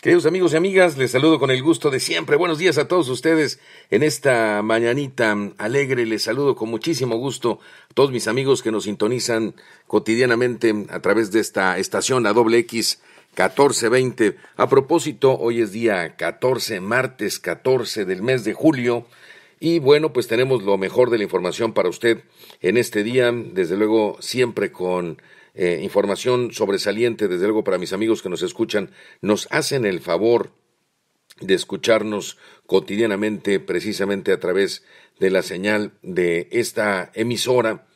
Queridos amigos y amigas, les saludo con el gusto de siempre. Buenos días a todos ustedes en esta mañanita alegre. Les saludo con muchísimo gusto a todos mis amigos que nos sintonizan cotidianamente a través de esta estación, la 1420. A propósito, hoy es día 14, martes 14 del mes de julio. Y bueno, pues tenemos lo mejor de la información para usted en este día, desde luego siempre con eh, información sobresaliente, desde luego para mis amigos que nos escuchan, nos hacen el favor de escucharnos cotidianamente, precisamente a través de la señal de esta emisora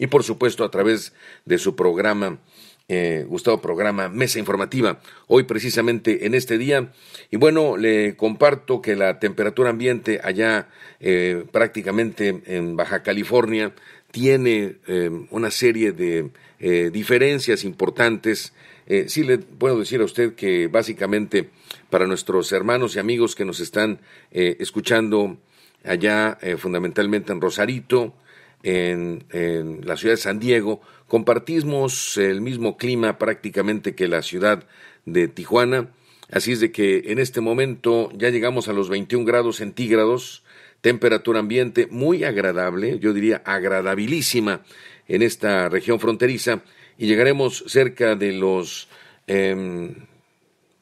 y por supuesto a través de su programa eh, Gustavo Programa Mesa Informativa, hoy precisamente en este día. Y bueno, le comparto que la temperatura ambiente allá eh, prácticamente en Baja California tiene eh, una serie de eh, diferencias importantes. Eh, sí le puedo decir a usted que básicamente para nuestros hermanos y amigos que nos están escuchando allá fundamentalmente en Rosarito, en, en, la ciudad de San Diego, compartimos el mismo clima prácticamente que la ciudad de Tijuana. Así es de que en este momento ya llegamos a los 21 grados centígrados, temperatura ambiente muy agradable, yo diría agradabilísima en esta región fronteriza y llegaremos cerca de los, eh,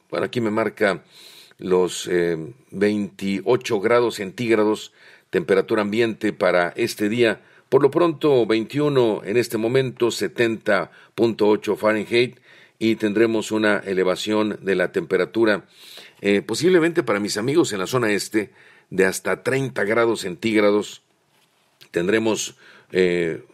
bueno, aquí me marca los eh, em, 28 grados centígrados, temperatura ambiente para este día, por lo pronto 21 en este momento, 70.8 Fahrenheit y tendremos una elevación de la temperatura eh, posiblemente para mis amigos en la zona este, de hasta 30 grados centígrados, tendremos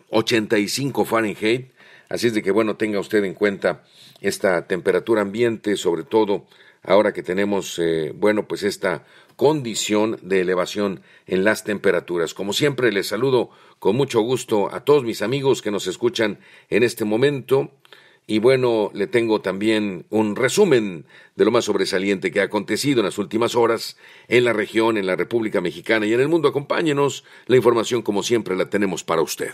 85 eh, Fahrenheit, así es de que bueno, tenga usted en cuenta esta temperatura ambiente, sobre todo ahora que tenemos, eh, bueno, pues esta condición de elevación en las temperaturas. Como siempre, les saludo con mucho gusto a todos mis amigos que nos escuchan en este momento. Y bueno, le tengo también un resumen de lo más sobresaliente que ha acontecido en las últimas horas en la región, en la República Mexicana y en el mundo. Acompáñenos, la información como siempre la tenemos para usted.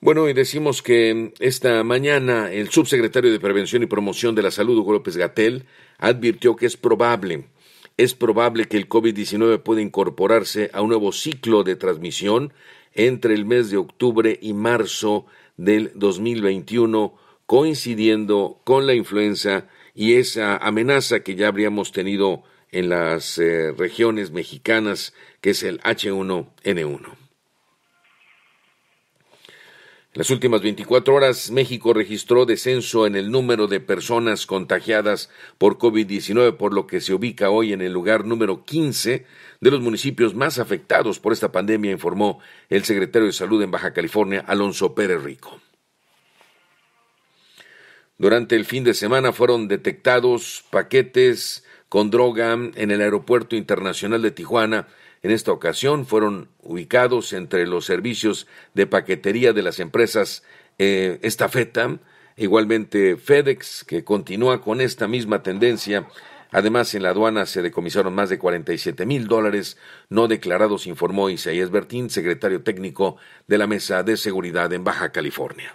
Bueno, y decimos que esta mañana el subsecretario de Prevención y Promoción de la Salud, Hugo López Gatel, advirtió que es probable es probable que el COVID-19 pueda incorporarse a un nuevo ciclo de transmisión entre el mes de octubre y marzo del 2021, coincidiendo con la influenza y esa amenaza que ya habríamos tenido en las eh, regiones mexicanas, que es el H1N1 las últimas 24 horas, México registró descenso en el número de personas contagiadas por COVID-19, por lo que se ubica hoy en el lugar número 15 de los municipios más afectados por esta pandemia, informó el secretario de Salud en Baja California, Alonso Pérez Rico. Durante el fin de semana fueron detectados paquetes con droga en el Aeropuerto Internacional de Tijuana, en esta ocasión fueron ubicados entre los servicios de paquetería de las empresas eh, Estafeta, igualmente FedEx, que continúa con esta misma tendencia. Además, en la aduana se decomisaron más de 47 mil dólares no declarados, informó Isaías Bertín, secretario técnico de la Mesa de Seguridad en Baja California.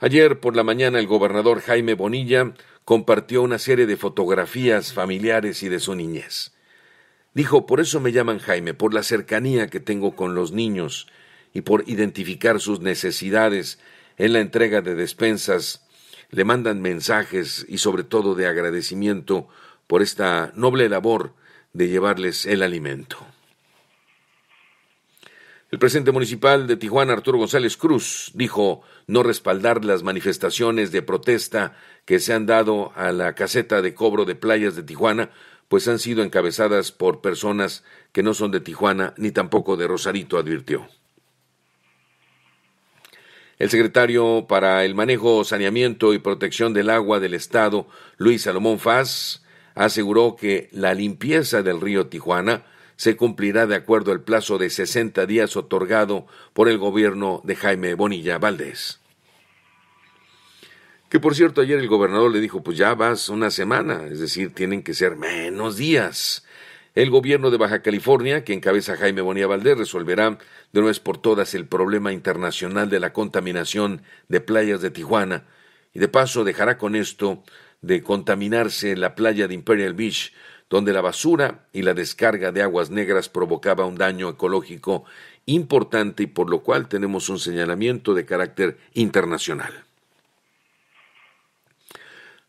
Ayer por la mañana el gobernador Jaime Bonilla compartió una serie de fotografías familiares y de su niñez. Dijo, por eso me llaman Jaime, por la cercanía que tengo con los niños y por identificar sus necesidades en la entrega de despensas. Le mandan mensajes y sobre todo de agradecimiento por esta noble labor de llevarles el alimento. El presidente municipal de Tijuana, Arturo González Cruz, dijo no respaldar las manifestaciones de protesta que se han dado a la caseta de cobro de playas de Tijuana pues han sido encabezadas por personas que no son de Tijuana ni tampoco de Rosarito, advirtió. El secretario para el Manejo, Saneamiento y Protección del Agua del Estado, Luis Salomón Faz, aseguró que la limpieza del río Tijuana se cumplirá de acuerdo al plazo de 60 días otorgado por el gobierno de Jaime Bonilla Valdés. Que por cierto, ayer el gobernador le dijo, pues ya vas una semana, es decir, tienen que ser menos días. El gobierno de Baja California, que encabeza Jaime Bonilla Valdés, resolverá de una vez por todas el problema internacional de la contaminación de playas de Tijuana y de paso dejará con esto de contaminarse la playa de Imperial Beach, donde la basura y la descarga de aguas negras provocaba un daño ecológico importante y por lo cual tenemos un señalamiento de carácter internacional.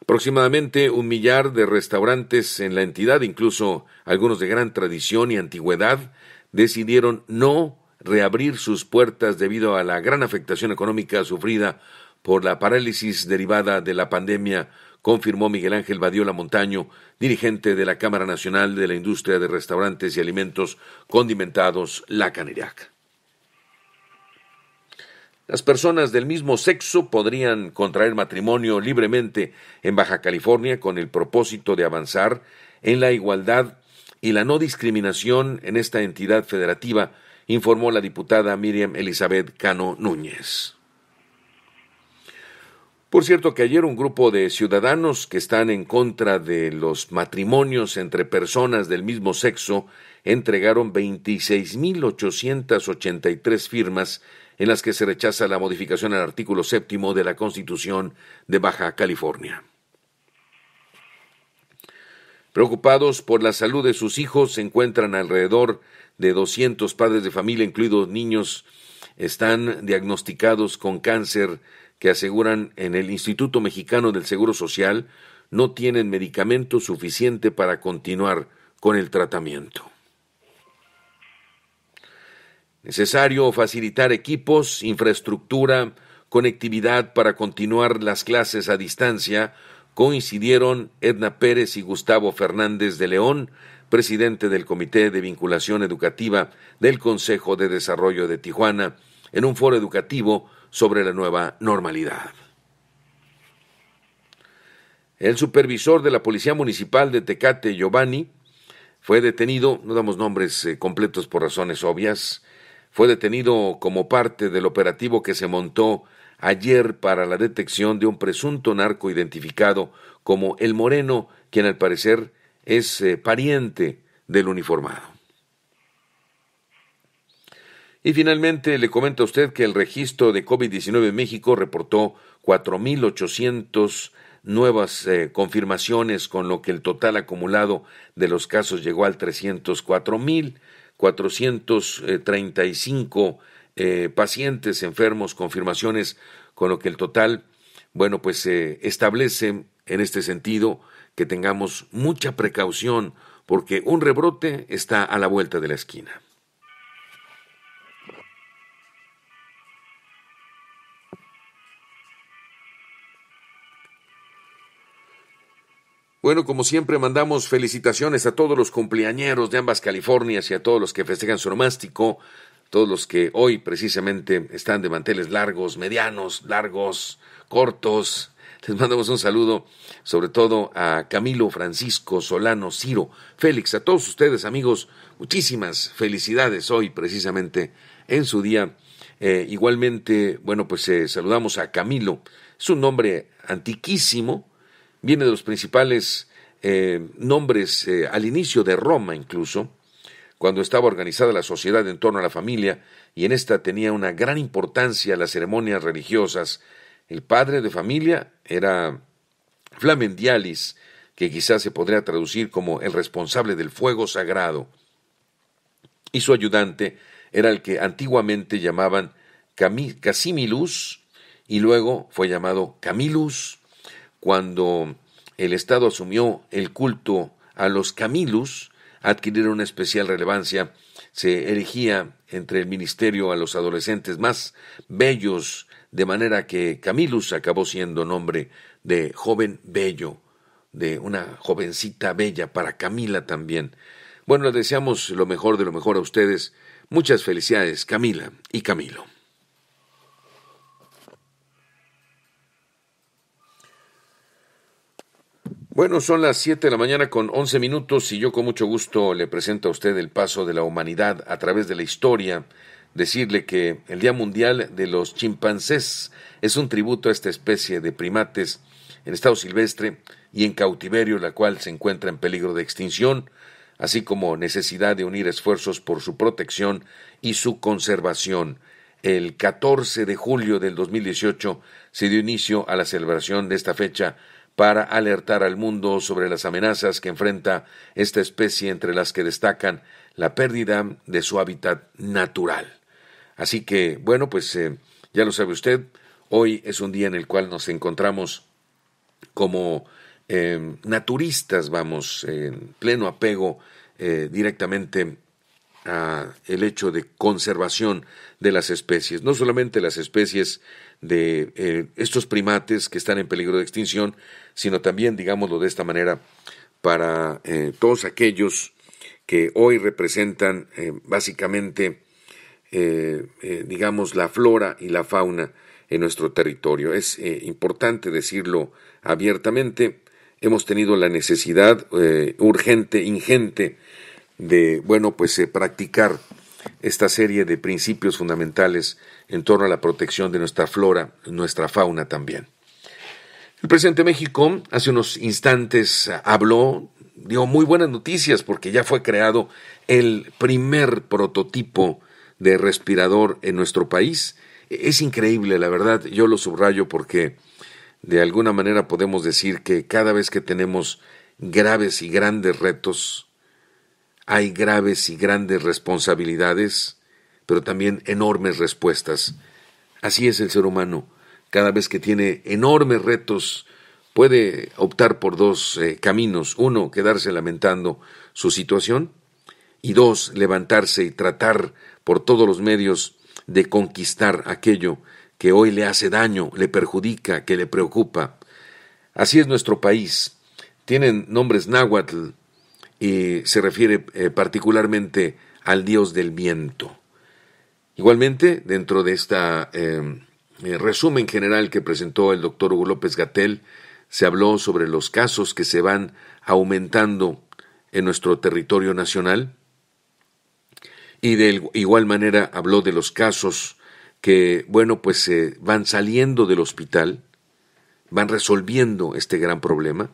Aproximadamente un millar de restaurantes en la entidad, incluso algunos de gran tradición y antigüedad, decidieron no reabrir sus puertas debido a la gran afectación económica sufrida por la parálisis derivada de la pandemia, confirmó Miguel Ángel Badiola Montaño, dirigente de la Cámara Nacional de la Industria de Restaurantes y Alimentos Condimentados, la Caneriaca. Las personas del mismo sexo podrían contraer matrimonio libremente en Baja California con el propósito de avanzar en la igualdad y la no discriminación en esta entidad federativa, informó la diputada Miriam Elizabeth Cano Núñez. Por cierto que ayer un grupo de ciudadanos que están en contra de los matrimonios entre personas del mismo sexo entregaron 26.883 firmas en las que se rechaza la modificación al artículo séptimo de la Constitución de Baja California. Preocupados por la salud de sus hijos, se encuentran alrededor de 200 padres de familia, incluidos niños, están diagnosticados con cáncer que aseguran en el Instituto Mexicano del Seguro Social no tienen medicamento suficiente para continuar con el tratamiento. Necesario facilitar equipos, infraestructura, conectividad para continuar las clases a distancia, coincidieron Edna Pérez y Gustavo Fernández de León, presidente del Comité de Vinculación Educativa del Consejo de Desarrollo de Tijuana, en un foro educativo sobre la nueva normalidad. El supervisor de la Policía Municipal de Tecate, Giovanni, fue detenido, no damos nombres eh, completos por razones obvias, fue detenido como parte del operativo que se montó ayer para la detección de un presunto narco identificado como El Moreno, quien al parecer es eh, pariente del uniformado. Y finalmente le comento a usted que el registro de COVID-19 en México reportó 4.800 nuevas eh, confirmaciones, con lo que el total acumulado de los casos llegó al 304.000. 435 eh, pacientes enfermos, confirmaciones, con lo que el total, bueno, pues se eh, establece en este sentido que tengamos mucha precaución porque un rebrote está a la vuelta de la esquina. Bueno, como siempre, mandamos felicitaciones a todos los cumpleañeros de ambas Californias y a todos los que festejan su romástico, todos los que hoy precisamente están de manteles largos, medianos, largos, cortos. Les mandamos un saludo, sobre todo a Camilo, Francisco, Solano, Ciro, Félix, a todos ustedes, amigos, muchísimas felicidades hoy precisamente en su día. Eh, igualmente, bueno, pues eh, saludamos a Camilo, es un nombre antiquísimo, viene de los principales eh, nombres eh, al inicio de Roma incluso, cuando estaba organizada la sociedad en torno a la familia, y en esta tenía una gran importancia las ceremonias religiosas. El padre de familia era Flamendialis, que quizás se podría traducir como el responsable del fuego sagrado, y su ayudante era el que antiguamente llamaban Casimilus, y luego fue llamado Camilus cuando el Estado asumió el culto a los Camilus, adquirieron una especial relevancia. Se erigía entre el ministerio a los adolescentes más bellos, de manera que Camilus acabó siendo nombre de joven bello, de una jovencita bella para Camila también. Bueno, les deseamos lo mejor de lo mejor a ustedes. Muchas felicidades, Camila y Camilo. Bueno, son las 7 de la mañana con 11 minutos y yo con mucho gusto le presento a usted el paso de la humanidad a través de la historia. Decirle que el Día Mundial de los Chimpancés es un tributo a esta especie de primates en estado silvestre y en cautiverio, la cual se encuentra en peligro de extinción, así como necesidad de unir esfuerzos por su protección y su conservación. El 14 de julio del 2018 se dio inicio a la celebración de esta fecha para alertar al mundo sobre las amenazas que enfrenta esta especie entre las que destacan la pérdida de su hábitat natural. Así que, bueno, pues eh, ya lo sabe usted, hoy es un día en el cual nos encontramos como eh, naturistas, vamos, en pleno apego eh, directamente a el hecho de conservación de las especies, no solamente las especies de eh, estos primates que están en peligro de extinción, sino también, digámoslo de esta manera, para eh, todos aquellos que hoy representan eh, básicamente, digamos, la flora y la fauna en nuestro territorio. Es importante decirlo abiertamente, hemos tenido la necesidad urgente, ingente, de, bueno, pues eh, practicar esta serie de principios fundamentales en torno a la protección de nuestra flora, nuestra fauna también. El presidente de México hace unos instantes habló, dio muy buenas noticias porque ya fue creado el primer prototipo de respirador en nuestro país. E, es increíble, la verdad, yo lo subrayo porque de alguna manera podemos decir que cada vez que tenemos graves y grandes retos, hay graves y grandes responsabilidades, pero también enormes respuestas. Así es el ser humano. Cada vez que tiene enormes retos, puede optar por dos eh, caminos. Uno, quedarse lamentando su situación. Y dos, levantarse y tratar por todos los medios de conquistar aquello que hoy le hace daño, le perjudica, que le preocupa. Así es nuestro país. Tienen nombres náhuatl y se refiere eh, particularmente al dios del viento. Igualmente, dentro de esta em, eh, resumen general que presentó el doctor López Gatel, se habló sobre los casos que se van aumentando en nuestro territorio nacional y de igual manera habló de los casos que, bueno, pues se van saliendo del hospital, van resolviendo este gran problema.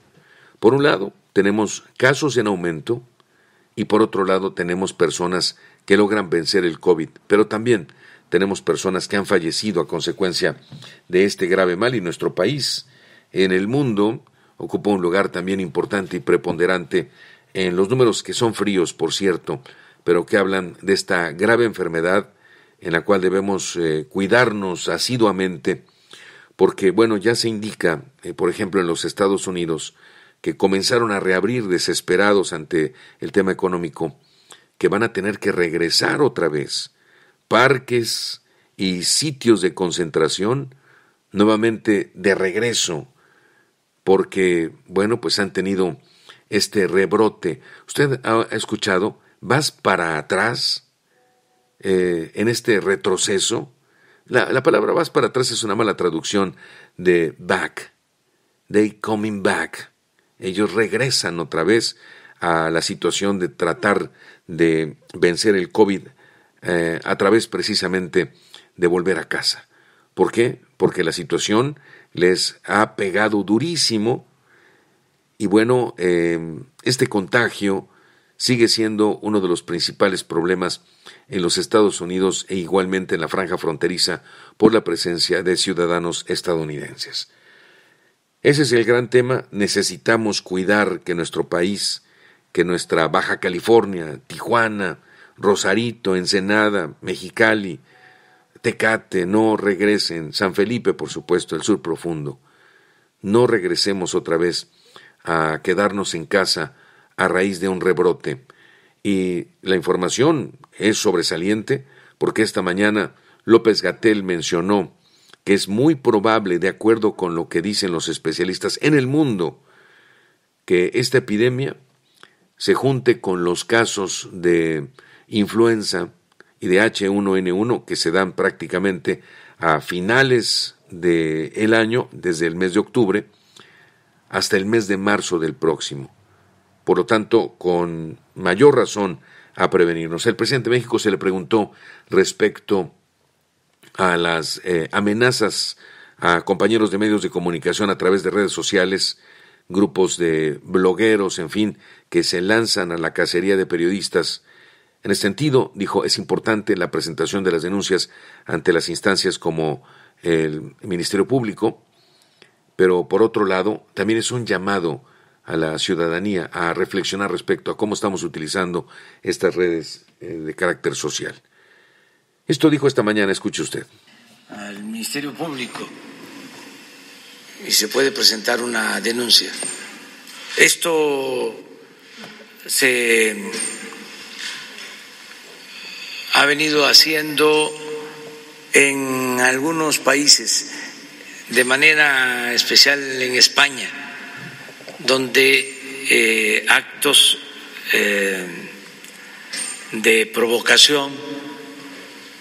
Por un lado, tenemos casos en aumento y por otro lado tenemos personas que logran vencer el COVID, pero también tenemos personas que han fallecido a consecuencia de este grave mal y nuestro país en el mundo ocupa un lugar también importante y preponderante en los números que son fríos, por cierto, pero que hablan de esta grave enfermedad en la cual debemos eh, cuidarnos asiduamente, porque, bueno, ya se indica, eh, por ejemplo, en los Estados Unidos, que comenzaron a reabrir desesperados ante el tema económico, que van a tener que regresar otra vez. Parques y sitios de concentración nuevamente de regreso, porque, bueno, pues han tenido este rebrote. Usted ha escuchado, vas para atrás eh, en este retroceso. La, la palabra vas para atrás es una mala traducción de back. They coming back. Ellos regresan otra vez a la situación de tratar de vencer el COVID eh, a través precisamente de volver a casa. ¿Por qué? Porque la situación les ha pegado durísimo y bueno, eh, este contagio sigue siendo uno de los principales problemas en los Estados Unidos e igualmente en la franja fronteriza por la presencia de ciudadanos estadounidenses. Ese es el gran tema. Necesitamos cuidar que nuestro país, que nuestra Baja California, Tijuana, Rosarito, Ensenada, Mexicali, Tecate, no regresen, San Felipe, por supuesto, el sur profundo. No regresemos otra vez a quedarnos en casa a raíz de un rebrote. Y la información es sobresaliente porque esta mañana López Gatel mencionó que es muy probable, de acuerdo con lo que dicen los especialistas en el mundo, que esta epidemia se junte con los casos de influenza y de H1N1 que se dan prácticamente a finales del el año, desde el mes de octubre, hasta el mes de marzo del próximo. Por lo tanto, con mayor razón a prevenirnos. El presidente de México se le preguntó respecto a las eh, amenazas a compañeros de medios de comunicación a través de redes sociales, grupos de blogueros, en fin, que se lanzan a la cacería de periodistas. En ese sentido, dijo, es importante la presentación de las denuncias ante las instancias como el Ministerio Público, pero por otro lado, también es un llamado a la ciudadanía a reflexionar respecto a cómo estamos utilizando estas redes eh, de carácter social. Esto dijo esta mañana, escuche usted. Al Ministerio Público. Y se puede presentar una denuncia. Esto se ha venido haciendo en algunos países, de manera especial en España, donde eh, actos eh, de provocación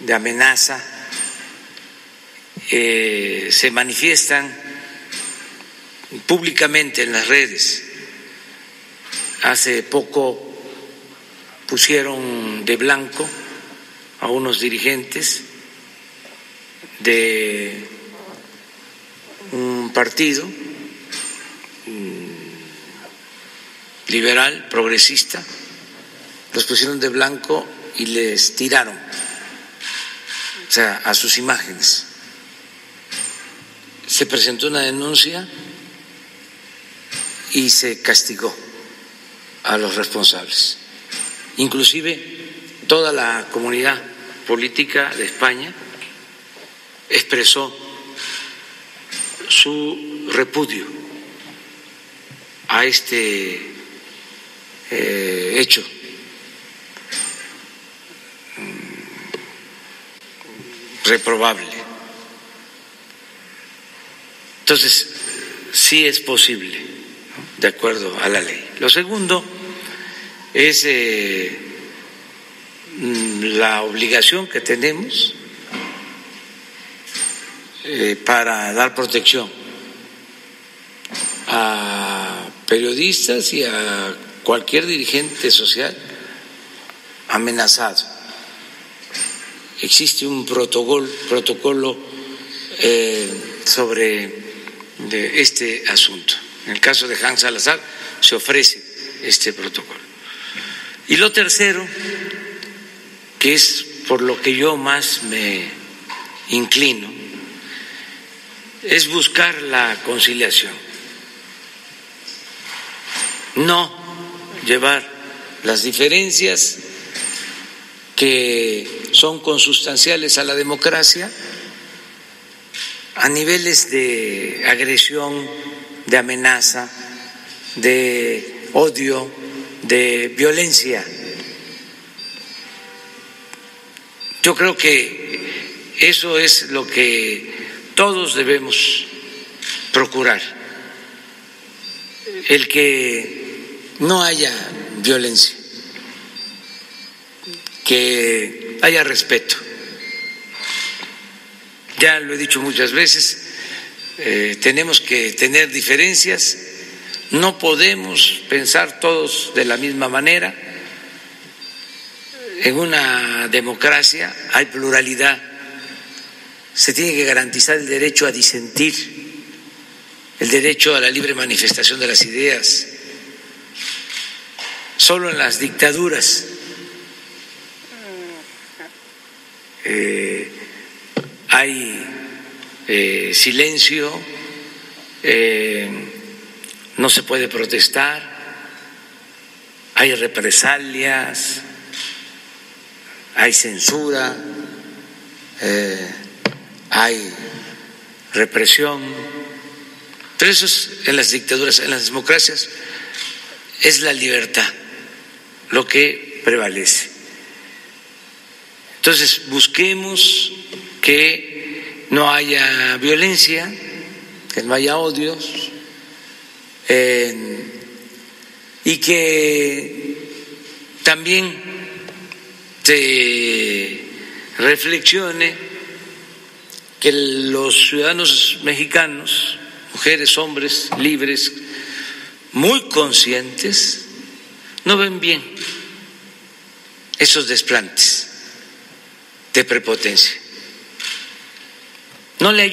de amenaza, eh, se manifiestan públicamente en las redes. Hace poco pusieron de blanco a unos dirigentes de un partido mm, liberal, progresista, los pusieron de blanco y les tiraron sea, a sus imágenes. Se presentó una denuncia y se castigó a los responsables. Inclusive toda la comunidad política de España expresó su repudio a este eh, hecho. reprobable. Entonces, sí es posible, de acuerdo a la ley. Lo segundo es eh, mm, la obligación que tenemos eh, para dar protección a periodistas y a cualquier dirigente social amenazado existe un protocolo, eh, sobre este asunto. En el caso de Hans Salazar se ofrece este protocolo. Y lo tercero, que es por lo que yo más me inclino, es buscar la conciliación. No llevar las diferencias que son consustanciales a la democracia a niveles de agresión, de amenaza, de odio, de violencia. Yo creo que eso es lo que todos debemos procurar, el que no haya violencia que haya respeto. Ya lo he dicho muchas veces, eh, tenemos que tener diferencias, no podemos pensar todos de la misma manera. En una democracia hay pluralidad, se tiene que garantizar el derecho a disentir, el derecho a la libre manifestación de las ideas. Solo en las dictaduras Eh, hay eh, silencio, eh, no se puede protestar, hay represalias, hay censura, hay represión. Pero eso es en las dictaduras, en las democracias, es la libertad lo que prevalece. Entonces, busquemos que no haya violencia, que no haya odios y que también se reflexione que los ciudadanos mexicanos, mujeres, hombres, libres, muy conscientes, no ven bien esos desplantes de prepotencia. No le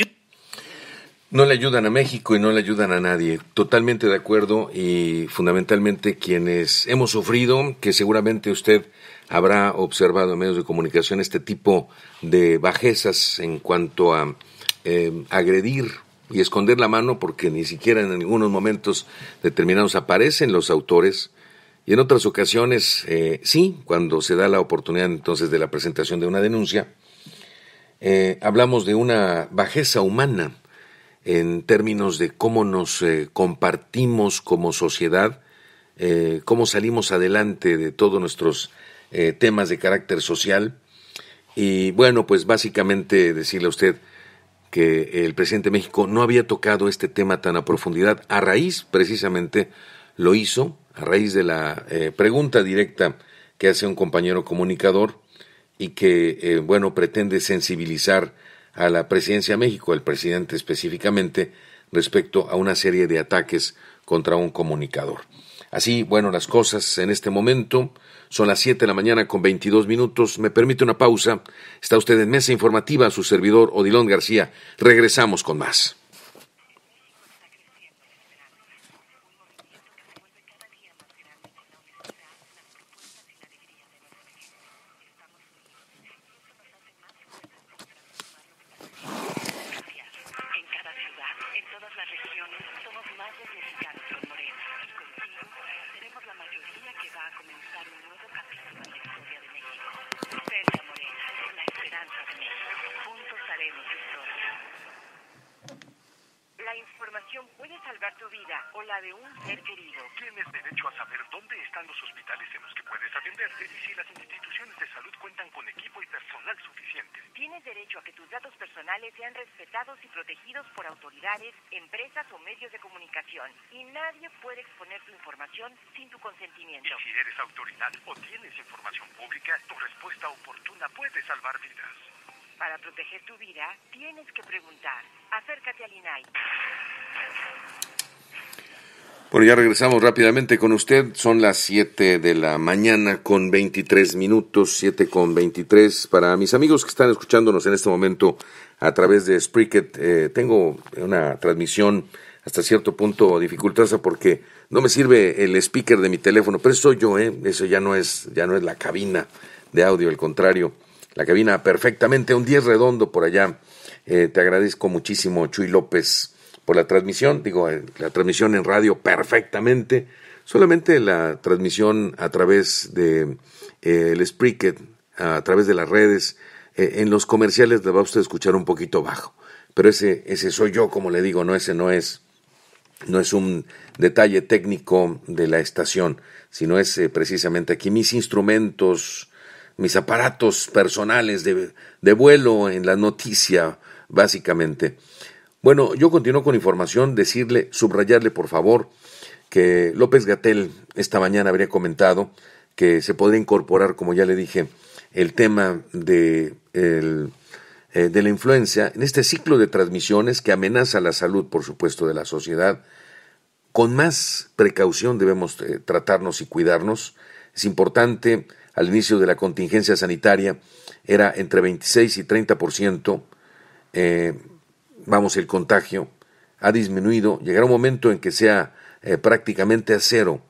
No le ayudan a México y no le ayudan a nadie. Totalmente de acuerdo y fundamentalmente quienes hemos sufrido, que seguramente usted habrá observado en medios de comunicación este tipo de bajezas en cuanto a em, agredir y esconder la mano porque ni siquiera en algunos momentos determinados aparecen los autores y en otras ocasiones, eh, sí, cuando se da la oportunidad entonces de la presentación de una denuncia, eh, hablamos de una bajeza humana en términos de cómo nos eh, compartimos como sociedad, cómo salimos adelante de todos nuestros temas de carácter social. Y bueno, pues básicamente decirle a usted que el presidente de México no había tocado este tema tan a profundidad, a raíz precisamente lo hizo a raíz de la eh, pregunta directa que hace un compañero comunicador y que, eh, bueno, pretende sensibilizar a la presidencia de México, al presidente específicamente, respecto a una serie de ataques contra un comunicador. Así, bueno, las cosas en este momento son las 7 de la mañana con 22 minutos. Me permite una pausa. Está usted en Mesa Informativa, su servidor Odilón García. Regresamos con más. de un ser querido. Tienes derecho a saber dónde están los hospitales en los que puedes atenderte y si las instituciones de salud cuentan con equipo y personal suficiente. Tienes derecho a que tus datos personales sean respetados y protegidos por autoridades, empresas o medios de comunicación. Y nadie puede exponer tu información sin tu consentimiento. Y si eres autoridad o tienes información pública, tu respuesta oportuna puede salvar vidas. Para proteger tu vida, tienes que preguntar. Acércate al INAI. Bueno, ya regresamos rápidamente con usted. Son las 7 de la mañana con 23 minutos, 7 con 23. Para mis amigos que están escuchándonos en este momento a través de Spricket. Eh, tengo una transmisión hasta cierto punto dificultosa porque no me sirve el speaker de mi teléfono, pero eso soy yo, ¿eh? Eso ya no es, ya no es la cabina de audio, al contrario, la cabina perfectamente, un 10 redondo por allá. Eh, te agradezco muchísimo, Chuy López por la transmisión, digo, eh, la transmisión en radio perfectamente, solamente la transmisión a través de eh, el a través de las redes, eh, en los comerciales le va a usted escuchar un poquito bajo, pero ese ese soy yo, como le digo, no ese no es no es un detalle técnico de la estación, sino es precisamente aquí mis instrumentos, mis aparatos personales de, de vuelo en la noticia, básicamente. Bueno, yo continúo con información, decirle, subrayarle por favor que López Gatel esta mañana habría comentado que se podría incorporar, como ya le dije, el tema de, eh, la influencia en este ciclo de transmisiones que amenaza la salud, por supuesto, de la sociedad. Con más precaución debemos eh, tratarnos y cuidarnos. Es importante, al inicio de la contingencia sanitaria, era entre 26 y 30 por ciento eh, vamos, el contagio ha disminuido, llegará un momento en que sea eh, prácticamente a cero.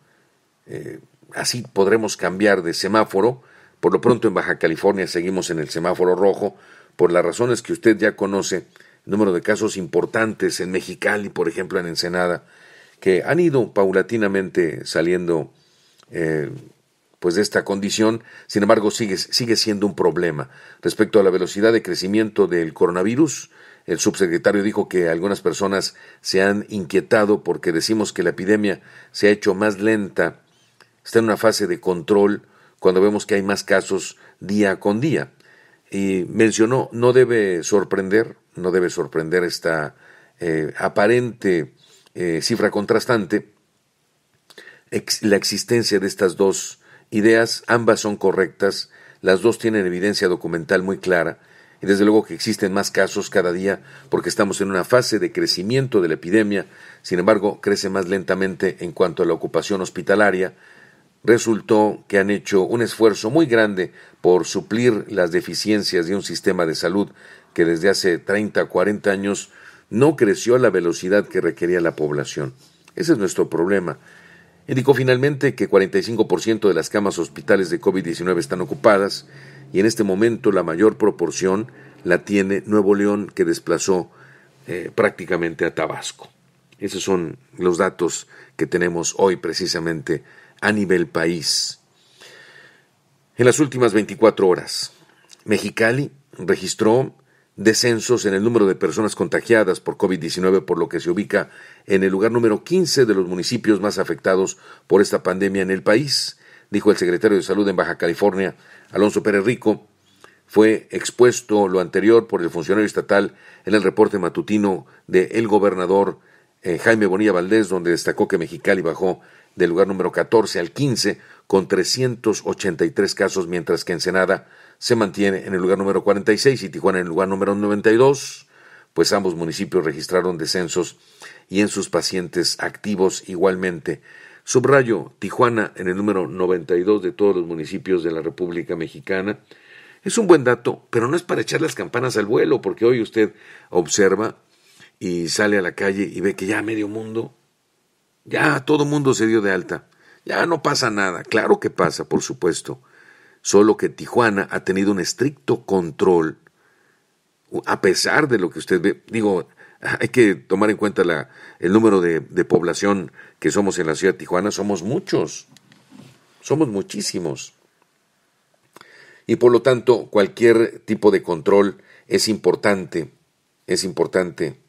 Eh, así podremos cambiar de semáforo. Por lo pronto en Baja California seguimos en el semáforo rojo, por las razones que usted ya conoce, número de casos importantes en Mexicali, por ejemplo, en Ensenada, que han ido paulatinamente saliendo eh, pues de esta condición, sin embargo sigue, sigue siendo un problema. Respecto a la velocidad de crecimiento del coronavirus, el subsecretario dijo que algunas personas se han inquietado porque decimos que la epidemia se ha hecho más lenta, está en una fase de control cuando vemos que hay más casos día con día. Y mencionó, no debe sorprender, no debe sorprender esta eh, aparente eh, cifra contrastante, la existencia de estas dos ideas, ambas son correctas, las dos tienen evidencia documental muy clara, y desde luego que existen más casos cada día porque estamos en una fase de crecimiento de la epidemia, sin embargo crece más lentamente en cuanto a la ocupación hospitalaria, resultó que han hecho un esfuerzo muy grande por suplir las deficiencias de un sistema de salud que desde hace 30 o 40 años no creció a la velocidad que requería la población. Ese es nuestro problema. Indicó finalmente que 45% de las camas hospitales de COVID-19 están ocupadas, y en este momento la mayor proporción la tiene Nuevo León, que desplazó eh, prácticamente a Tabasco. Esos son los datos que tenemos hoy precisamente a nivel país. En las últimas 24 horas, Mexicali registró descensos en el número de personas contagiadas por COVID-19, por lo que se ubica en el lugar número 15 de los municipios más afectados por esta pandemia en el país, dijo el secretario de Salud en Baja California, Alonso Pérez Rico, fue expuesto lo anterior por el funcionario estatal en el reporte matutino de el gobernador eh, Jaime Bonilla Valdés, donde destacó que Mexicali bajó del lugar número 14 al 15 con 383 casos, mientras que Ensenada se mantiene en el lugar número 46 y Tijuana en el lugar número 92, pues ambos municipios registraron descensos y en sus pacientes activos igualmente. Subrayo Tijuana en el número 92 de todos los municipios de la República Mexicana. Es un buen dato, pero no es para echar las campanas al vuelo, porque hoy usted observa y sale a la calle y ve que ya medio mundo, ya todo mundo se dio de alta, ya no pasa nada, claro que pasa, por supuesto, solo que Tijuana ha tenido un estricto control, a pesar de lo que usted ve, digo, hay que tomar en cuenta el número de, población que somos en la ciudad de Tijuana, somos muchos, somos muchísimos. Y por lo tanto, cualquier tipo de control es importante, es importante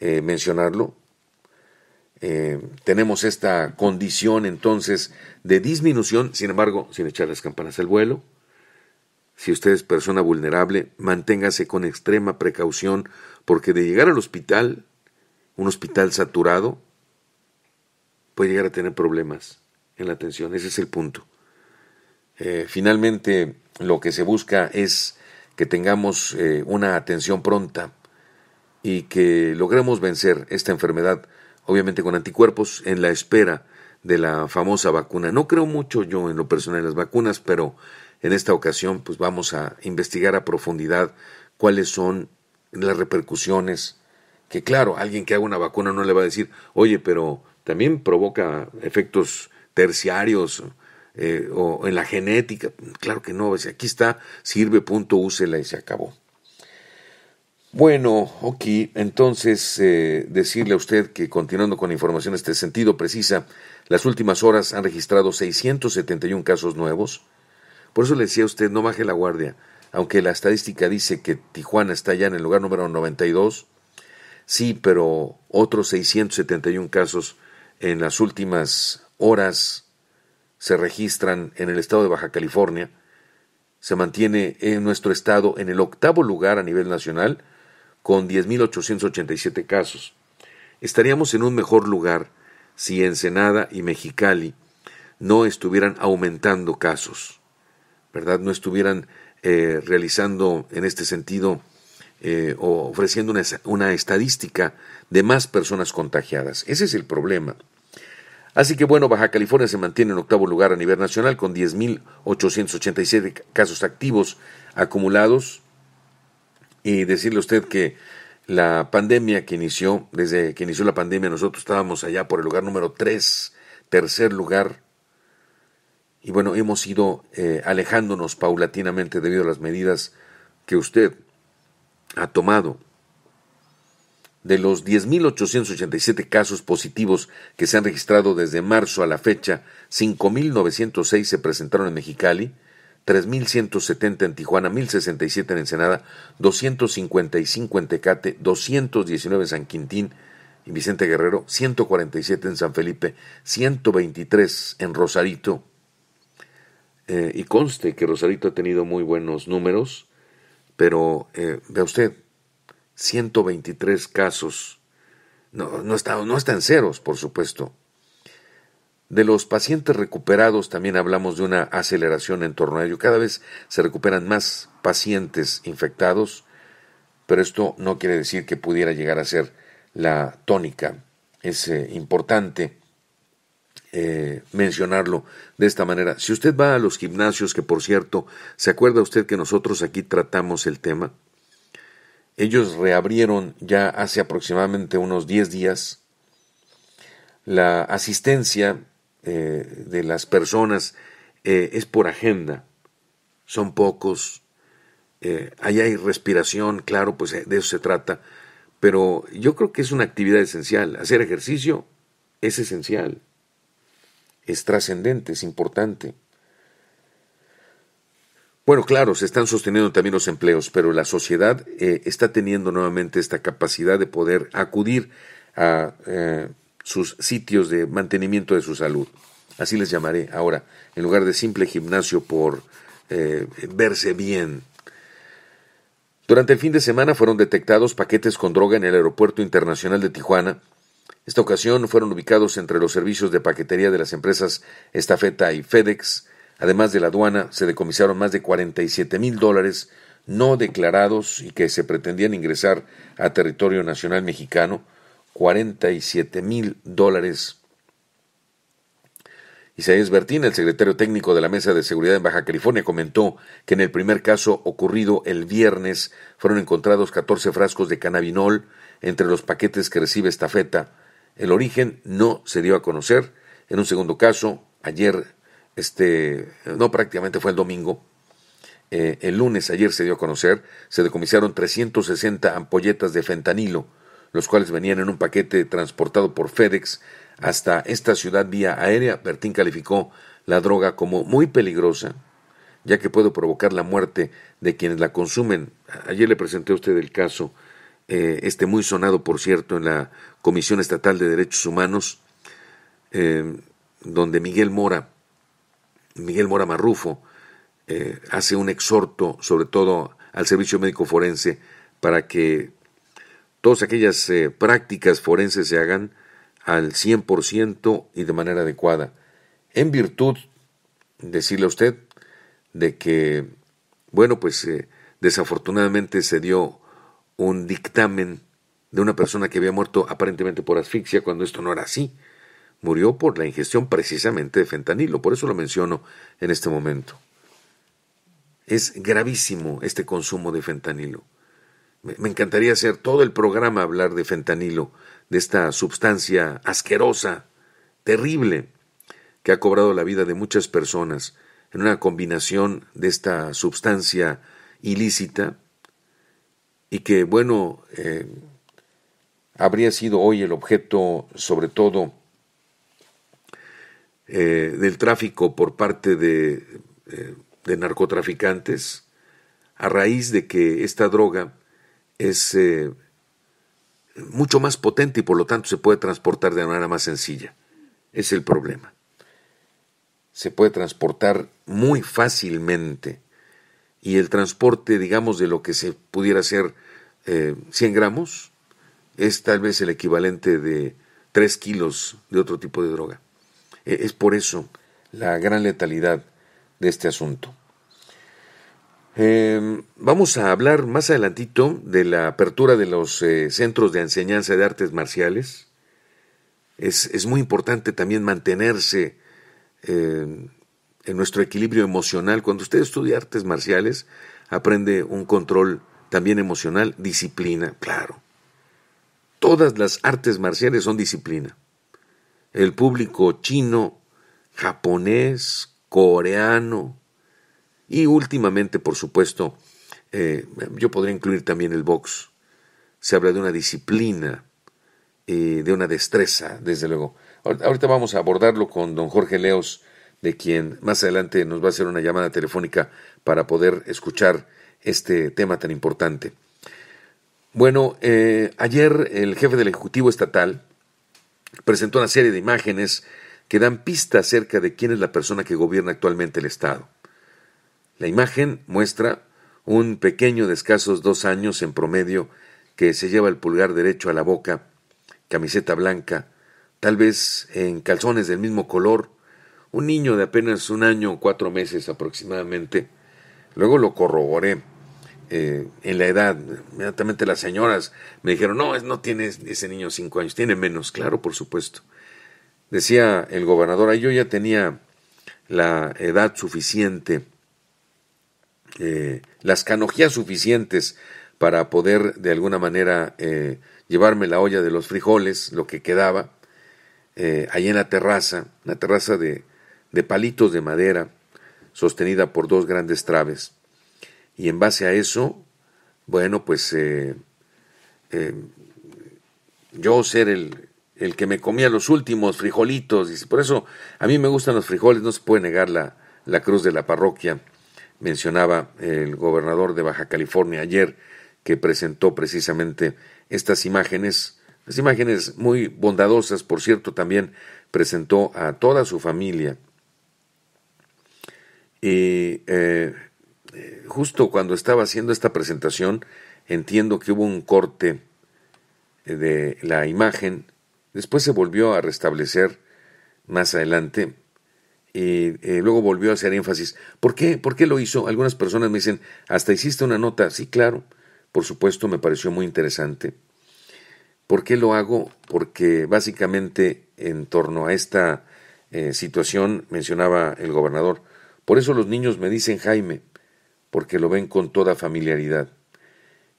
eh, mencionarlo. Eh, tenemos esta condición entonces de disminución, sin embargo, sin echar las campanas al vuelo. Si usted es persona vulnerable, manténgase con extrema precaución porque de llegar al hospital, un hospital saturado, puede llegar a tener problemas en la atención. Ese es el punto. Eh, finalmente, lo que se busca es que tengamos eh, una atención pronta y que logremos vencer esta enfermedad, obviamente con anticuerpos, en la espera de la famosa vacuna. No creo mucho yo en lo personal en las vacunas, pero en esta ocasión pues vamos a investigar a profundidad cuáles son las repercusiones, que claro, alguien que haga una vacuna no le va a decir, oye, pero también provoca efectos terciarios eh, o en la genética. Claro que no, si aquí está, sirve, punto, úsela y se acabó. Bueno, ok, entonces eh, decirle a usted que continuando con información en este sentido precisa, las últimas horas han registrado 671 casos nuevos. Por eso le decía a usted, no baje la guardia aunque la estadística dice que Tijuana está ya en el lugar número 92, sí, pero otros 671 casos en las últimas horas se registran en el estado de Baja California. Se mantiene en nuestro estado en el octavo lugar a nivel nacional con 10.887 casos. Estaríamos en un mejor lugar si Ensenada y Mexicali no estuvieran aumentando casos, ¿verdad? No estuvieran eh, realizando en este sentido eh, o ofreciendo una, una estadística de más personas contagiadas. Ese es el problema. Así que bueno, Baja California se mantiene en octavo lugar a nivel nacional con 10.887 casos activos acumulados. Y decirle a usted que la pandemia que inició, desde que inició la pandemia, nosotros estábamos allá por el lugar número 3, tercer lugar y bueno, hemos ido eh, alejándonos paulatinamente debido a las medidas que usted ha tomado. De los 10.887 casos positivos que se han registrado desde marzo a la fecha, 5.906 se presentaron en Mexicali, 3.170 en Tijuana, 1.067 en Ensenada, 255 en Tecate, 219 en San Quintín y Vicente Guerrero, 147 en San Felipe, 123 en Rosarito, eh, y conste que Rosarito ha tenido muy buenos números, pero eh, vea usted, 123 casos, no, están ceros, por supuesto. De los pacientes recuperados también hablamos de una aceleración en torno a ello. Cada vez se recuperan más pacientes infectados, pero esto no quiere decir que pudiera llegar a ser la tónica. Es eh, importante eh, mencionarlo de esta manera. Si usted va a los gimnasios, que por cierto, ¿se acuerda usted que nosotros aquí tratamos el tema? Ellos reabrieron ya hace aproximadamente unos 10 días la asistencia eh, de las personas eh, es por agenda, son pocos, ahí hay respiración, claro, pues de eso se trata, pero yo creo que es una actividad esencial, hacer ejercicio es esencial es trascendente, es importante. Bueno, claro, se están sosteniendo también los empleos, pero la sociedad eh, está teniendo nuevamente esta capacidad de poder acudir a eh, sus sitios de mantenimiento de su salud. Así les llamaré ahora, en lugar de simple gimnasio por eh, verse bien. Durante el fin de semana fueron detectados paquetes con droga en el Aeropuerto Internacional de Tijuana, esta ocasión fueron ubicados entre los servicios de paquetería de las empresas Estafeta y FedEx. Además de la aduana, se decomisaron más de 47 mil dólares no declarados y que se pretendían ingresar a territorio nacional mexicano, 47 mil dólares. Isaías Bertín, el secretario técnico de la Mesa de Seguridad en Baja California, comentó que en el primer caso ocurrido el viernes fueron encontrados 14 frascos de cannabinol entre los paquetes que recibe Estafeta el origen no se dio a conocer. En un segundo caso, ayer, este, no prácticamente fue el domingo, eh, el lunes ayer se dio a conocer, se decomisaron 360 ampolletas de fentanilo, los cuales venían en un paquete transportado por FedEx hasta esta ciudad vía aérea. Bertín calificó la droga como muy peligrosa, ya que puede provocar la muerte de quienes la consumen. Ayer le presenté a usted el caso este muy sonado, por cierto, en la Comisión Estatal de Derechos Humanos, eh, donde Miguel Mora, Miguel Mora Marrufo, eh, hace un exhorto, sobre todo al servicio médico forense, para que todas aquellas prácticas forenses se hagan al 100% y de manera adecuada, en virtud, decirle a usted, de que, bueno, pues desafortunadamente se dio un dictamen de una persona que había muerto aparentemente por asfixia cuando esto no era así. Murió por la ingestión precisamente de fentanilo, por eso lo menciono en este momento. Es gravísimo este consumo de fentanilo. Me encantaría hacer todo el programa hablar de fentanilo, de esta sustancia asquerosa, terrible, que ha cobrado la vida de muchas personas en una combinación de esta sustancia ilícita y que, bueno, eh, habría sido hoy el objeto, sobre todo, eh, del tráfico por parte de, eh, de, narcotraficantes, a raíz de que esta droga es mucho más potente y por lo tanto se puede transportar de manera más sencilla. Es el problema. Se puede transportar muy fácilmente y el transporte, digamos, de lo que se pudiera hacer 100 eh, gramos, es tal vez el equivalente de 3 kilos de otro tipo de droga. E, es por eso la gran letalidad de este asunto. Em, vamos a hablar más adelantito de la apertura de los eh, centros de enseñanza de artes marciales. Es, es muy importante también mantenerse em, en nuestro equilibrio emocional. Cuando usted estudia artes marciales, aprende un control también emocional, disciplina, claro. Todas las artes marciales son disciplina. El público chino, japonés, coreano y últimamente, por supuesto, eh, yo podría incluir también el box. Se habla de una disciplina, y eh, de una destreza, desde luego. Ahorita vamos a abordarlo con don Jorge Leos de quien más adelante nos va a hacer una llamada telefónica para poder escuchar este tema tan importante. Bueno, eh, ayer el jefe del Ejecutivo Estatal presentó una serie de imágenes que dan pista acerca de quién es la persona que gobierna actualmente el Estado. La imagen muestra un pequeño de escasos dos años en promedio que se lleva el pulgar derecho a la boca, camiseta blanca, tal vez en calzones del mismo color, un niño de apenas un año o cuatro meses aproximadamente. Luego lo corroboré eh, en la edad. Inmediatamente las señoras me dijeron, no, no tiene ese niño cinco años, tiene menos, claro, por supuesto. Decía el gobernador, yo ya tenía la edad suficiente, eh, las canojías suficientes para poder de alguna manera eh, llevarme la olla de los frijoles, lo que quedaba, ahí en la terraza, la terraza de de palitos de madera sostenida por dos grandes traves. Y en base a eso, bueno, pues eh, eh, yo ser el, que me comía los últimos frijolitos, y por eso a mí me gustan los frijoles, no se puede negar la, la cruz de la parroquia, mencionaba el gobernador de Baja California ayer, que presentó precisamente estas imágenes, las imágenes muy bondadosas, por cierto, también presentó a toda su familia, y eh, eh, justo cuando estaba haciendo esta presentación, entiendo que hubo un corte eh, de la imagen, después se volvió a restablecer más adelante y luego volvió a hacer énfasis. ¿Por qué? ¿Por qué lo hizo? Algunas personas me dicen, hasta hiciste una nota. Sí, claro, por supuesto, me pareció muy interesante. ¿Por qué lo hago? Porque básicamente en torno a esta situación mencionaba el gobernador por eso los niños me dicen Jaime, porque lo ven con toda familiaridad.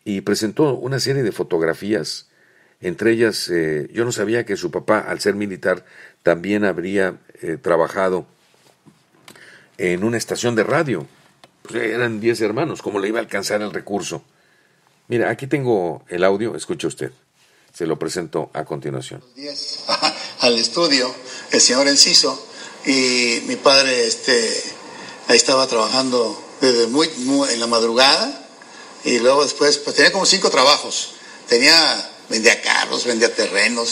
Y presentó una serie de fotografías. Entre ellas, eh, yo no sabía que su papá, al ser militar, también habría eh, trabajado en una estación de radio. Pues, eh, eran diez hermanos, ¿cómo le iba a alcanzar el recurso? Mira, aquí tengo el audio, escuche usted. Se lo presento a continuación. al estudio, el señor Enciso, y mi padre este, Ahí estaba trabajando desde muy, en la madrugada y luego después, pues tenía como cinco trabajos. Tenía, vendía carros, vendía terrenos,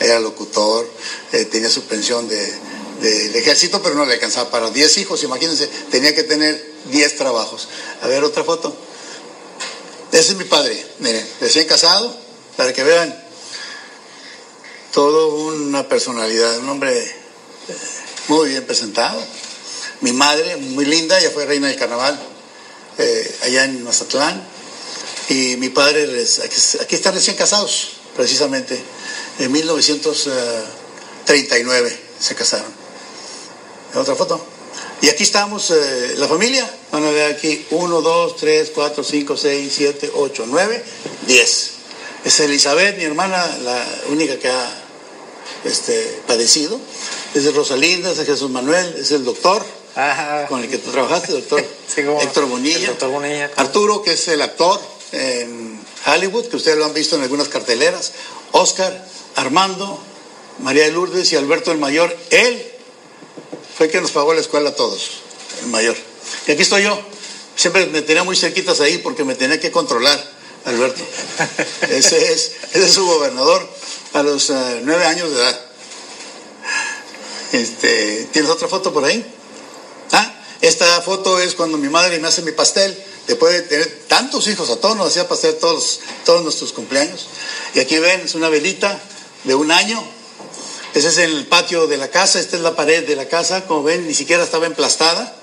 era locutor, eh, tenía su pensión del ejército, pero no le alcanzaba para diez hijos, imagínense, tenía que tener 10 trabajos. A ver, otra foto. Ese es mi padre, miren, recién casado, para que vean, todo una personalidad, un hombre eh, muy bien presentado mi madre, muy linda, ya fue reina del carnaval eh, allá en Mazatlán. Y mi padre, aquí están recién casados, precisamente. En 1939 eh, se casaron. En Otra foto. Y aquí estamos, eh, la familia. Van a ver aquí 1, 2, 3, 4, 5, 6, 7, 8, 9, 10. Es Elizabeth, mi hermana, la única que ha este, padecido. Es Rosalinda, es Jesús Manuel, es el doctor con el que tú trabajaste, doctor Héctor Bonilla. Arturo, que es el actor en Hollywood, que ustedes lo han visto en algunas carteleras. Oscar, Armando, María de Lourdes y Alberto el Mayor. Él fue quien nos pagó la escuela a todos, el mayor. Y aquí estoy yo. Siempre me tenía muy cerquitas ahí porque me tenía que controlar, Alberto. Ese es, es su gobernador a los eh, nueve años de edad. Este, ¿Tienes otra foto por ahí? Esta foto es cuando mi madre me hace mi pastel. Después de tener tantos hijos, a todos nos hacía pastel todos, todos nuestros cumpleaños. Y aquí ven, es una velita de un año. Ese es el patio de la casa, esta es la pared de la casa. Como ven, ni siquiera estaba emplastada,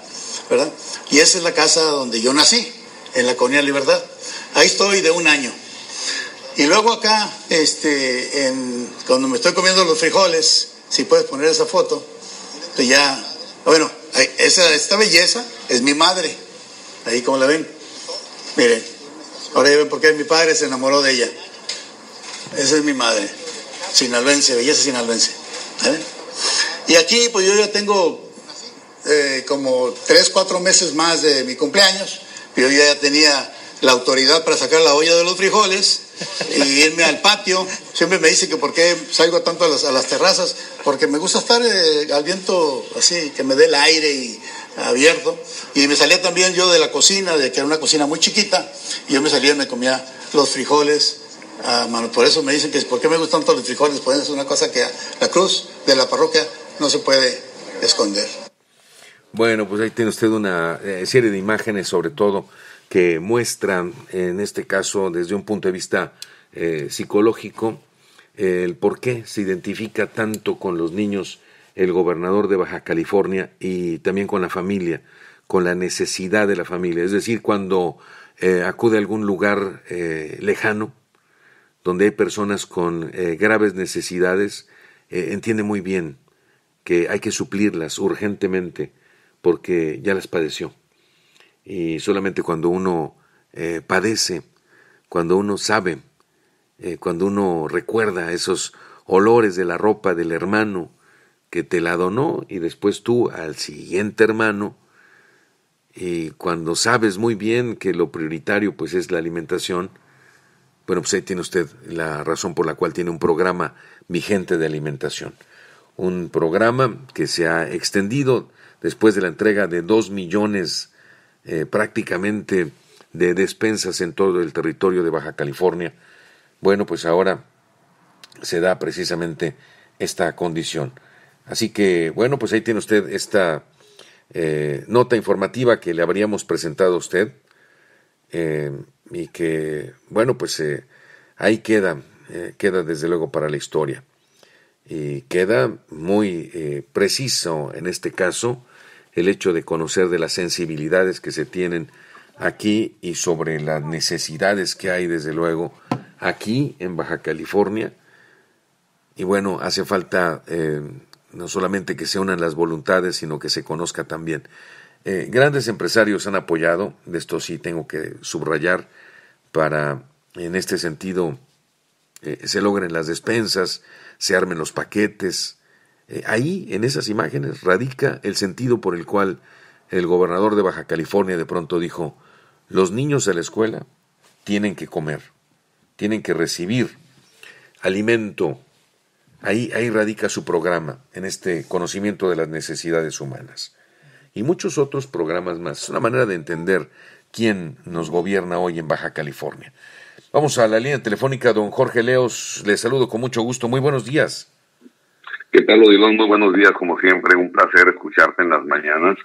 ¿verdad? Y esa es la casa donde yo nací, en la Colonia Libertad. Ahí estoy de un año. Y luego acá, este, cuando me estoy comiendo los frijoles, si puedes poner esa foto, pues ya, bueno, esa, esta belleza es mi madre. Ahí como la ven. Miren, ahora ya ven por mi padre se enamoró de ella. Esa es mi madre. Sinaloense, belleza Sinaloense, Y aquí pues yo ya tengo eh, como tres cuatro meses más de mi cumpleaños. Yo ya tenía la autoridad para sacar la olla de los frijoles y irme al patio. Siempre me dice que por qué salgo tanto a las, terrazas, porque me gusta estar eh, al viento así, que me dé el aire y abierto. Y me salía también yo de la cocina, de que era una cocina muy chiquita, y yo me salía y me comía los frijoles. Ah, por eso me dicen que por qué me gustan tanto los frijoles, pues es una cosa que la cruz de la parroquia no se puede esconder. Bueno, pues ahí tiene usted una eh, serie de imágenes, sobre todo que muestran, en este caso, desde un punto de vista eh, psicológico, eh, el por qué se identifica tanto con los niños el gobernador de Baja California y también con la familia, con la necesidad de la familia. Es decir, cuando eh, acude a algún lugar lejano, donde hay personas con graves necesidades, entiende muy bien que hay que suplirlas urgentemente porque ya las padeció. Y eh, solamente cuando uno eh, padece, cuando uno sabe, eh, cuando uno recuerda esos olores de la ropa del hermano que te la donó y después tú al siguiente hermano, y cuando sabes muy bien que lo prioritario pues es la alimentación, bueno, pues ahí tiene usted la razón por la cual tiene un programa vigente de alimentación. Un programa que se ha extendido después de la entrega de dos millones eh, prácticamente de despensas en todo el territorio de Baja California. Bueno, pues ahora se da precisamente esta condición. Así que, bueno, pues ahí tiene usted esta eh, nota informativa que le habríamos presentado a usted eh, y que, bueno, pues ahí queda, queda desde luego para la historia. Y queda muy preciso en este caso el hecho de conocer de las sensibilidades que se tienen aquí y sobre las necesidades que hay, desde luego, aquí en Baja California. Y bueno, hace falta eh, no solamente que se unan las voluntades, sino que se conozca también. Eh, grandes empresarios han apoyado, de esto sí tengo que subrayar, para en este sentido eh, se logren las despensas, se armen los paquetes, eh, ahí, en esas imágenes, radica el sentido por el cual el gobernador de Baja California de pronto dijo, los niños de la escuela tienen que comer, tienen que recibir alimento. Ahí, ahí radica su programa, en este conocimiento de las necesidades humanas. Y muchos otros programas más. Es una manera de entender quién nos gobierna hoy en Baja California. Vamos a la línea telefónica, don Jorge Leos, le saludo con mucho gusto. Muy buenos días. ¿Qué tal, Odilon? Muy buenos días, como siempre. Un placer escucharte en las mañanas.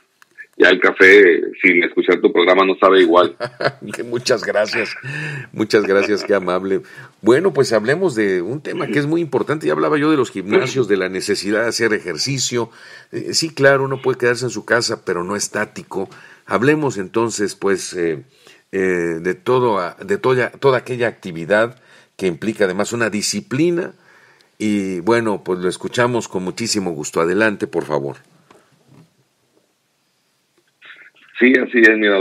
Ya el café, sin escuchar tu programa, no sabe igual. Muchas gracias. Muchas gracias, qué amable. Bueno, pues hablemos de un tema que es muy importante. Ya hablaba yo de los gimnasios, de la necesidad de hacer ejercicio. Eh, sí, claro, uno puede quedarse en su casa, pero no estático. Hablemos entonces, pues, eh, eh, de, todo, de toda aquella actividad que implica además una disciplina y bueno, pues lo escuchamos con muchísimo gusto. Adelante, por favor. Sí, así es, mira,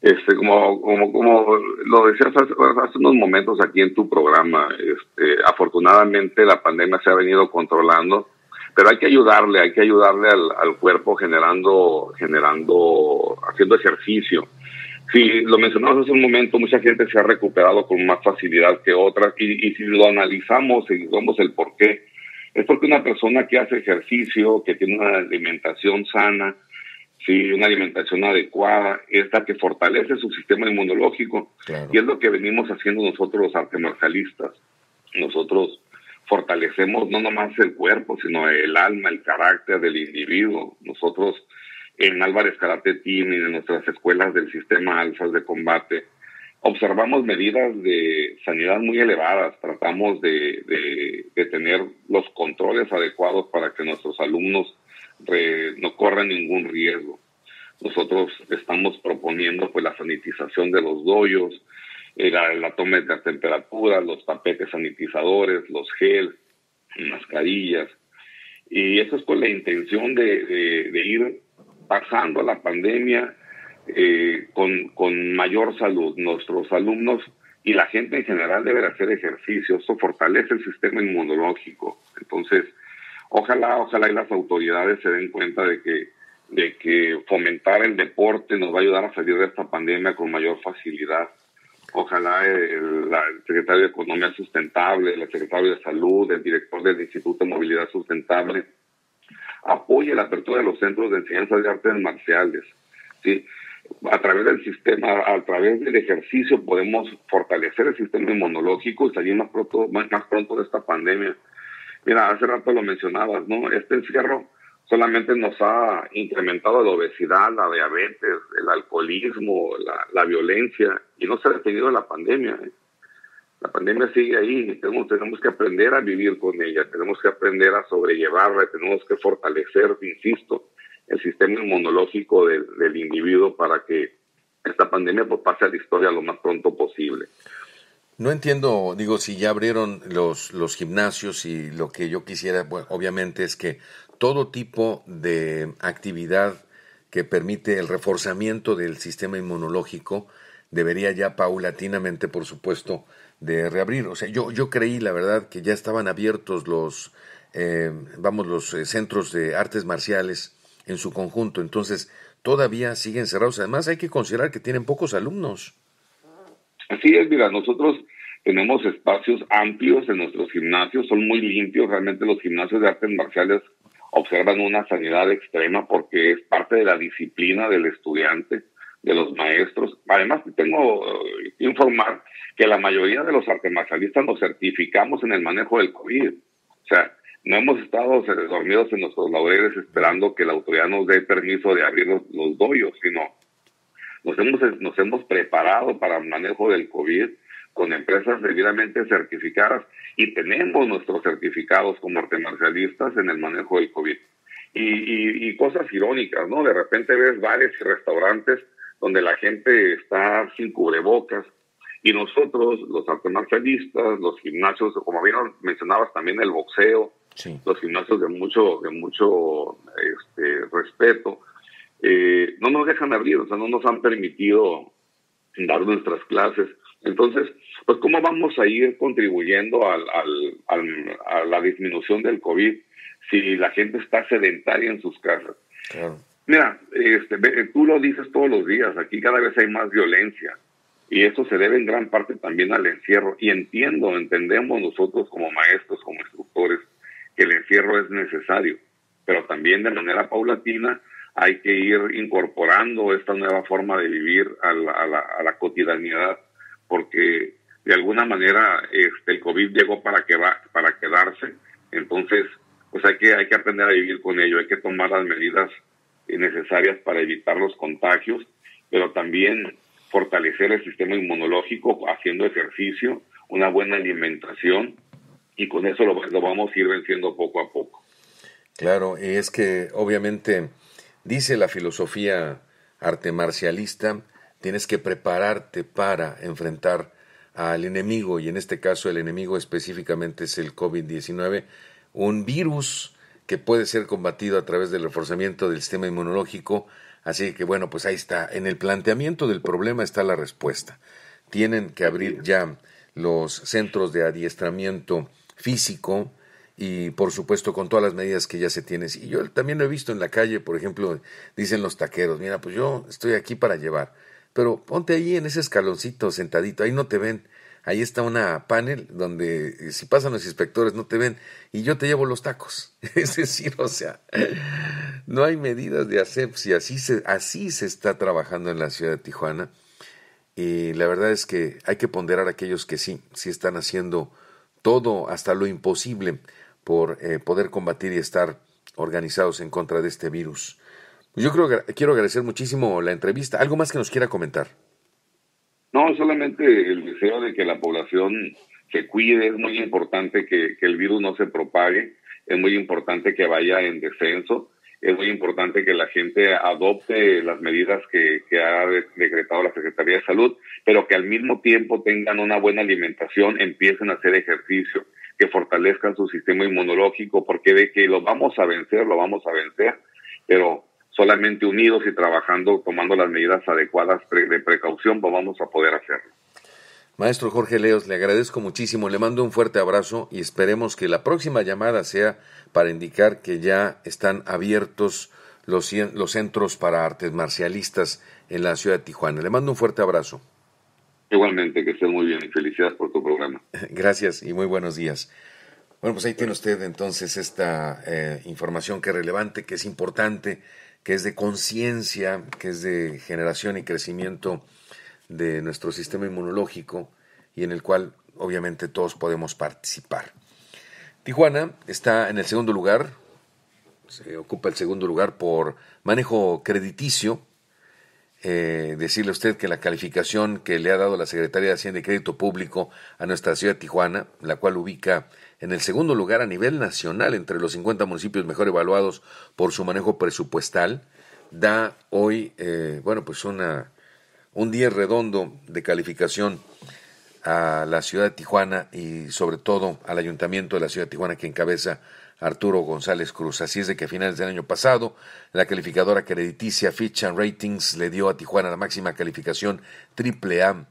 Este, como, como, como lo decías hace, unos momentos aquí en tu programa, este, afortunadamente la pandemia se ha venido controlando, pero hay que ayudarle, hay que ayudarle al, al cuerpo generando, generando, haciendo ejercicio Sí, lo mencionamos hace un momento, mucha gente se ha recuperado con más facilidad que otras y, si lo analizamos y vemos el por qué, es porque una persona que hace ejercicio, que tiene una alimentación sana, sí, una alimentación adecuada, es la que fortalece su sistema inmunológico y es lo que venimos haciendo nosotros los artemarcialistas. Nosotros fortalecemos no nomás el cuerpo, sino el alma, el carácter del individuo. Nosotros en Álvarez Karate Team y en nuestras escuelas del sistema Alzas de combate, observamos medidas de sanidad muy elevadas, tratamos de, de, tener los controles adecuados para que nuestros alumnos no corran ningún riesgo. Nosotros estamos proponiendo pues la sanitización de los doyos, eh, la, toma de la temperatura, los tapetes sanitizadores, los gel, mascarillas. Y eso es con la intención de ir pasando la pandemia eh, con, mayor salud. Nuestros alumnos y la gente en general deben hacer ejercicio, eso fortalece el sistema inmunológico. Entonces, ojalá, ojalá y las autoridades se den cuenta de que, de que fomentar el deporte nos va a ayudar a salir de esta pandemia con mayor facilidad. Ojalá el, el secretario de Economía Sustentable, el secretario de Salud, el director del Instituto de Movilidad Sustentable, Apoya la apertura de los centros de enseñanza de artes marciales. ¿sí? A través del sistema, a través del ejercicio podemos fortalecer el sistema inmunológico y salir más pronto, más, pronto de esta pandemia. Mira, hace rato lo mencionabas, ¿no? Este encierro solamente nos ha incrementado la obesidad, la diabetes, el alcoholismo, la, la violencia y no se ha detenido la pandemia. ¿eh? La pandemia sigue ahí tenemos, que aprender a vivir con ella, tenemos que aprender a sobrellevarla, tenemos que fortalecer, insisto, el sistema inmunológico del, individuo para que esta pandemia pues, pase a la historia lo más pronto posible. No entiendo, digo, si ya abrieron los, los gimnasios y lo que yo quisiera, obviamente, es que todo tipo de actividad que permite el reforzamiento del sistema inmunológico debería ya paulatinamente, por supuesto, de reabrir. O sea, yo, yo creí, la verdad, que ya estaban abiertos los, eh, vamos, los eh, centros de artes marciales en su conjunto. Entonces, todavía siguen cerrados. Además, hay que considerar que tienen pocos alumnos. Así es, mira, nosotros tenemos espacios amplios en nuestros gimnasios, son muy limpios, realmente los gimnasios de artes marciales observan una sanidad extrema porque es parte de la disciplina del estudiante, de los maestros. Además, tengo eh, que informar que la mayoría de los artemarcialistas nos certificamos en el manejo del COVID. O sea, no hemos estado eh, dormidos en nuestros laureles esperando que la autoridad nos dé permiso de abrir los, doyos, sino nos hemos, nos hemos preparado para el manejo del COVID con empresas debidamente certificadas y tenemos nuestros certificados como artemarcialistas en el manejo del COVID. Y, y, y, cosas irónicas, ¿no? De repente ves bares y restaurantes donde la gente está sin cubrebocas, y nosotros, los artemarcialistas, los gimnasios, como bien mencionabas también el boxeo, los gimnasios de mucho, de mucho este, respeto, eh, no nos dejan abrir, o sea, no nos han permitido dar nuestras clases. Entonces, pues cómo vamos a ir contribuyendo a la disminución del COVID si la gente está sedentaria en sus casas. Mira, este, tú lo dices todos los días, aquí cada vez hay más violencia. Y eso se debe en gran parte también al encierro. Y entiendo, entendemos nosotros como maestros, como instructores, que el encierro es necesario, pero también de manera paulatina hay que ir incorporando esta nueva forma de vivir a la, a la, cotidianidad, porque de alguna manera este, el COVID llegó para, que va, para quedarse, entonces pues hay que, hay que aprender a vivir con ello, hay que tomar las medidas necesarias para evitar los contagios, pero también fortalecer el sistema inmunológico haciendo ejercicio, una buena alimentación y con eso lo, vamos a ir venciendo poco a poco. Claro, y es que obviamente dice la filosofía arte marcialista, tienes que prepararte para enfrentar al enemigo, y en este caso el enemigo específicamente es el COVID-19, un virus que puede ser combatido a través del reforzamiento del sistema inmunológico, Así que bueno, pues ahí está. En el planteamiento del problema está la respuesta. Tienen que abrir ya los centros de adiestramiento físico y por supuesto con todas las medidas que ya se tienen. Y yo también lo he visto en la calle, por ejemplo, dicen los taqueros, mira, pues yo estoy aquí para llevar, pero ponte ahí en ese escaloncito sentadito, ahí no te ven ahí está una panel donde eh, si pasan los inspectores no te ven y yo te llevo los tacos. es decir, o sea, no hay medidas de asepsia, así se, así se está trabajando en la ciudad de Tijuana. Y la verdad es que hay que ponderar a aquellos que sí, sí están haciendo todo hasta lo imposible por eh, poder combatir y estar organizados en contra de este virus. Yo creo, quiero agradecer muchísimo la entrevista. ¿Algo más que nos quiera comentar? No, solamente el deseo de que la población se cuide, es muy importante que, el virus no se propague, es muy importante que vaya en descenso, es muy importante que la gente adopte las medidas que, que ha decretado la Secretaría de Salud, pero que al mismo tiempo tengan una buena alimentación, empiecen a hacer ejercicio, que fortalezcan su sistema inmunológico, porque de que lo vamos a vencer, lo vamos a vencer, pero solamente unidos y trabajando, tomando las medidas adecuadas de precaución, pues vamos a poder hacerlo. Maestro Jorge Leos, le agradezco muchísimo, le mando un fuerte abrazo y esperemos que la próxima llamada sea para indicar que ya están abiertos los, los centros para artes marcialistas en la ciudad de Tijuana. Le mando un fuerte abrazo. Igualmente, que esté muy bien y felicidades por tu programa. Gracias y muy buenos días. Bueno, pues ahí tiene usted entonces esta eh, información que es relevante, que es importante que es de conciencia, que es de generación y crecimiento de nuestro sistema inmunológico y en el cual obviamente todos podemos participar. Tijuana está en el segundo lugar, se ocupa el segundo lugar por manejo crediticio. Eh, decirle a usted que la calificación que le ha dado la Secretaría de Hacienda y Crédito Público a nuestra ciudad de Tijuana, la cual ubica en el segundo lugar a nivel nacional entre los 50 municipios mejor evaluados por su manejo presupuestal, da hoy, eh, bueno, pues una, un 10 redondo de calificación a la ciudad de Tijuana y sobre todo al ayuntamiento de la ciudad de Tijuana que encabeza Arturo González Cruz. Así es de que a finales del año pasado, la calificadora crediticia Fitch and Ratings le dio a Tijuana la máxima calificación triple A,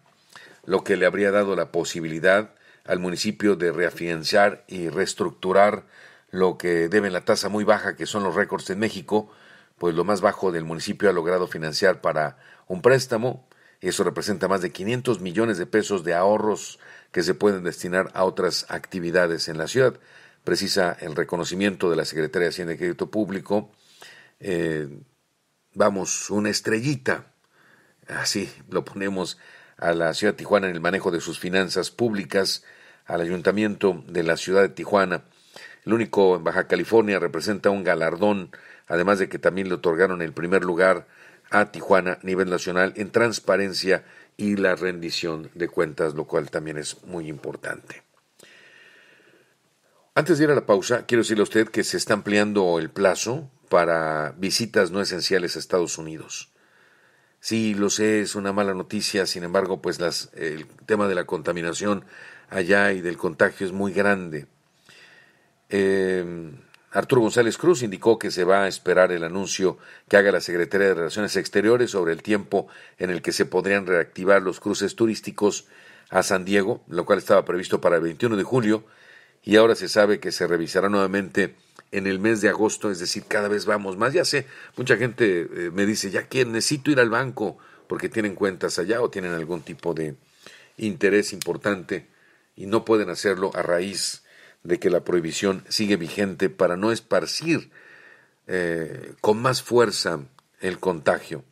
lo que le habría dado la posibilidad al municipio de reafianzar y reestructurar lo que deben la tasa muy baja que son los récords en México, pues lo más bajo del municipio ha logrado financiar para un préstamo, eso representa más de 500 millones de pesos de ahorros que se pueden destinar a otras actividades en la ciudad. Precisa el reconocimiento de la Secretaría de Hacienda y Crédito Público. Eh, vamos, una estrellita, así lo ponemos a la ciudad de Tijuana en el manejo de sus finanzas públicas al ayuntamiento de la ciudad de Tijuana. El único en Baja California representa un galardón, además de que también le otorgaron el primer lugar a Tijuana a nivel nacional en transparencia y la rendición de cuentas, lo cual también es muy importante. Antes de ir a la pausa, quiero decirle a usted que se está ampliando el plazo para visitas no esenciales a Estados Unidos. Sí, lo sé, es una mala noticia, sin embargo, pues las, el tema de la contaminación allá y del contagio es muy grande. Em, Arturo González Cruz indicó que se va a esperar el anuncio que haga la Secretaría de Relaciones Exteriores sobre el tiempo en el que se podrían reactivar los cruces turísticos a San Diego, lo cual estaba previsto para el 21 de julio, y ahora se sabe que se revisará nuevamente en el mes de agosto, es decir, cada vez vamos más. Ya sé, mucha gente eh, me dice, ya que necesito ir al banco porque tienen cuentas allá o tienen algún tipo de interés importante y no pueden hacerlo a raíz de que la prohibición sigue vigente para no esparcir eh, con más fuerza el contagio.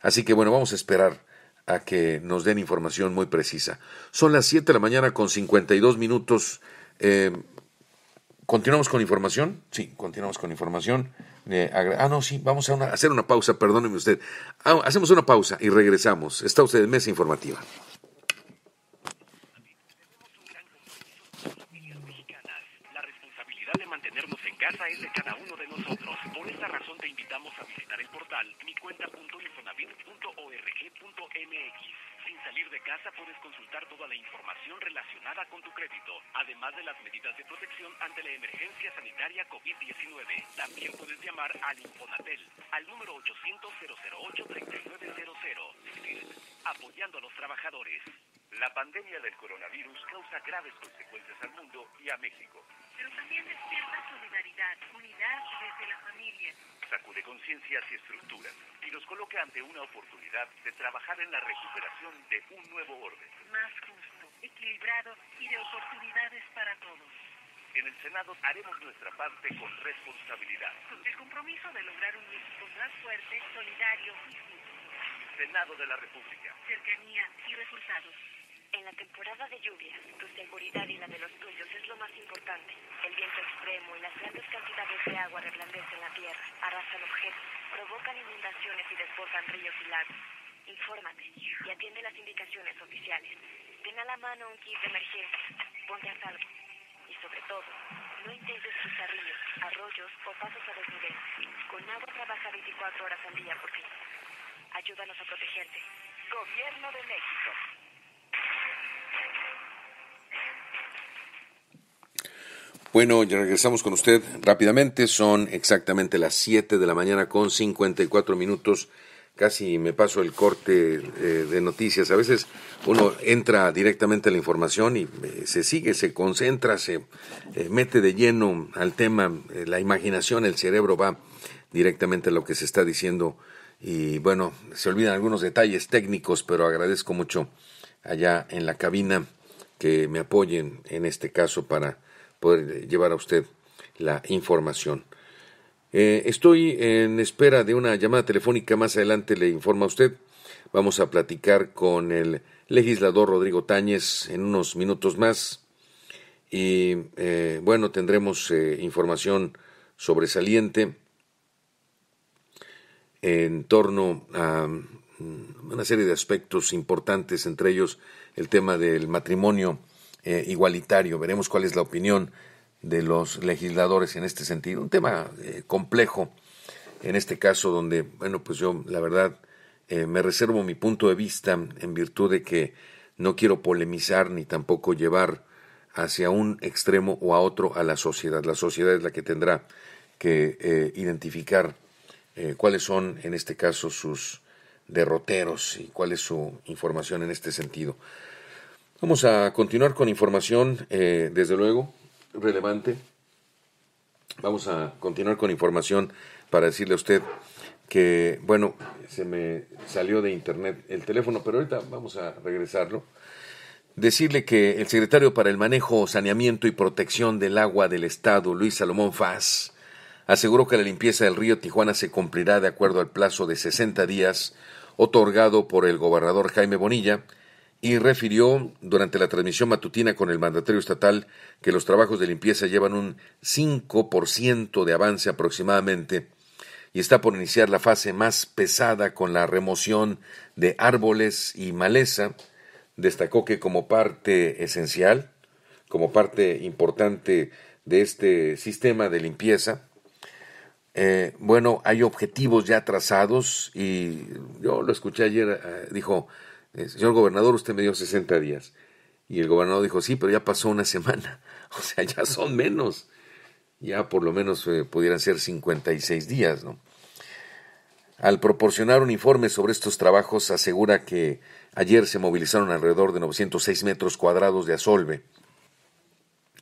Así que bueno, vamos a esperar a que nos den información muy precisa. Son las 7 de la mañana con 52 minutos. Eh, ¿Continuamos con información? Sí, continuamos con información. Eh, ah, no, sí, vamos a, hacer una pausa, perdóneme usted. Ah, hacemos una pausa y regresamos. Está usted en Mesa Informativa. de lluvia, tu seguridad y la de los tuyos es lo más importante. El viento extremo y las grandes cantidades de agua reblandecen la tierra, arrasan objetos, provocan inundaciones y desbordan ríos y lagos. Infórmate y atiende las indicaciones oficiales. Ten a la mano un kit de emergencia, ponte a salvo. Y sobre todo, no intentes cruzar ríos, arroyos o pasos a desnivel. Con agua trabaja 24 horas al día por fin. Ayúdanos a protegerte. Gobierno de México. Bueno, ya regresamos con usted rápidamente. Son exactamente las 7 de la mañana con 54 minutos. Casi me paso el corte eh, de noticias. A veces uno entra directamente a la información y eh, se sigue, se concentra, se eh, mete de lleno al tema. la imaginación, el cerebro va directamente a lo que se está diciendo. Y bueno, se olvidan algunos detalles técnicos, pero agradezco mucho allá en la cabina que me apoyen en este caso para poder eh, llevar a usted la información. Eh, estoy en espera de una llamada telefónica. Más adelante le informa a usted. Vamos a platicar con el legislador Rodrigo Táñez en unos minutos más. Y eh, bueno, tendremos información sobresaliente en torno a mm, una serie de aspectos importantes, entre ellos el tema del matrimonio eh, igualitario. Veremos cuál es la opinión de los legisladores en este sentido. Un tema eh, complejo, en este caso donde, bueno, pues yo la verdad eh, me reservo mi punto de vista en virtud de que no quiero polemizar ni tampoco llevar hacia un extremo o a otro a la sociedad. La sociedad es la que tendrá que identificar cuáles son, en este caso, sus derroteros y cuál es su información en este sentido. Vamos a continuar con información, eh, desde luego, relevante. Vamos a continuar con información para decirle a usted que, bueno, se me salió de internet el teléfono, pero ahorita vamos a regresarlo. Decirle que el secretario para el Manejo, Saneamiento y Protección del Agua del Estado, Luis Salomón Faz, aseguró que la limpieza del río Tijuana se cumplirá de acuerdo al plazo de 60 días otorgado por el gobernador Jaime Bonilla, y refirió durante la transmisión matutina con el mandatario estatal que los trabajos de limpieza llevan un 5% de avance aproximadamente y está por iniciar la fase más pesada con la remoción de árboles y maleza. Destacó que como parte esencial, como parte importante de este sistema de limpieza, eh, bueno, hay objetivos ya trazados y yo lo escuché ayer, eh, dijo, eh, señor gobernador, usted me dio 60 días. Y el gobernador dijo, sí, pero ya pasó una semana. O sea, ya son menos. Ya por lo menos eh, pudieran ser 56 días, ¿no? Al proporcionar un informe sobre estos trabajos, asegura que ayer se movilizaron alrededor de 906 metros cuadrados de asolve.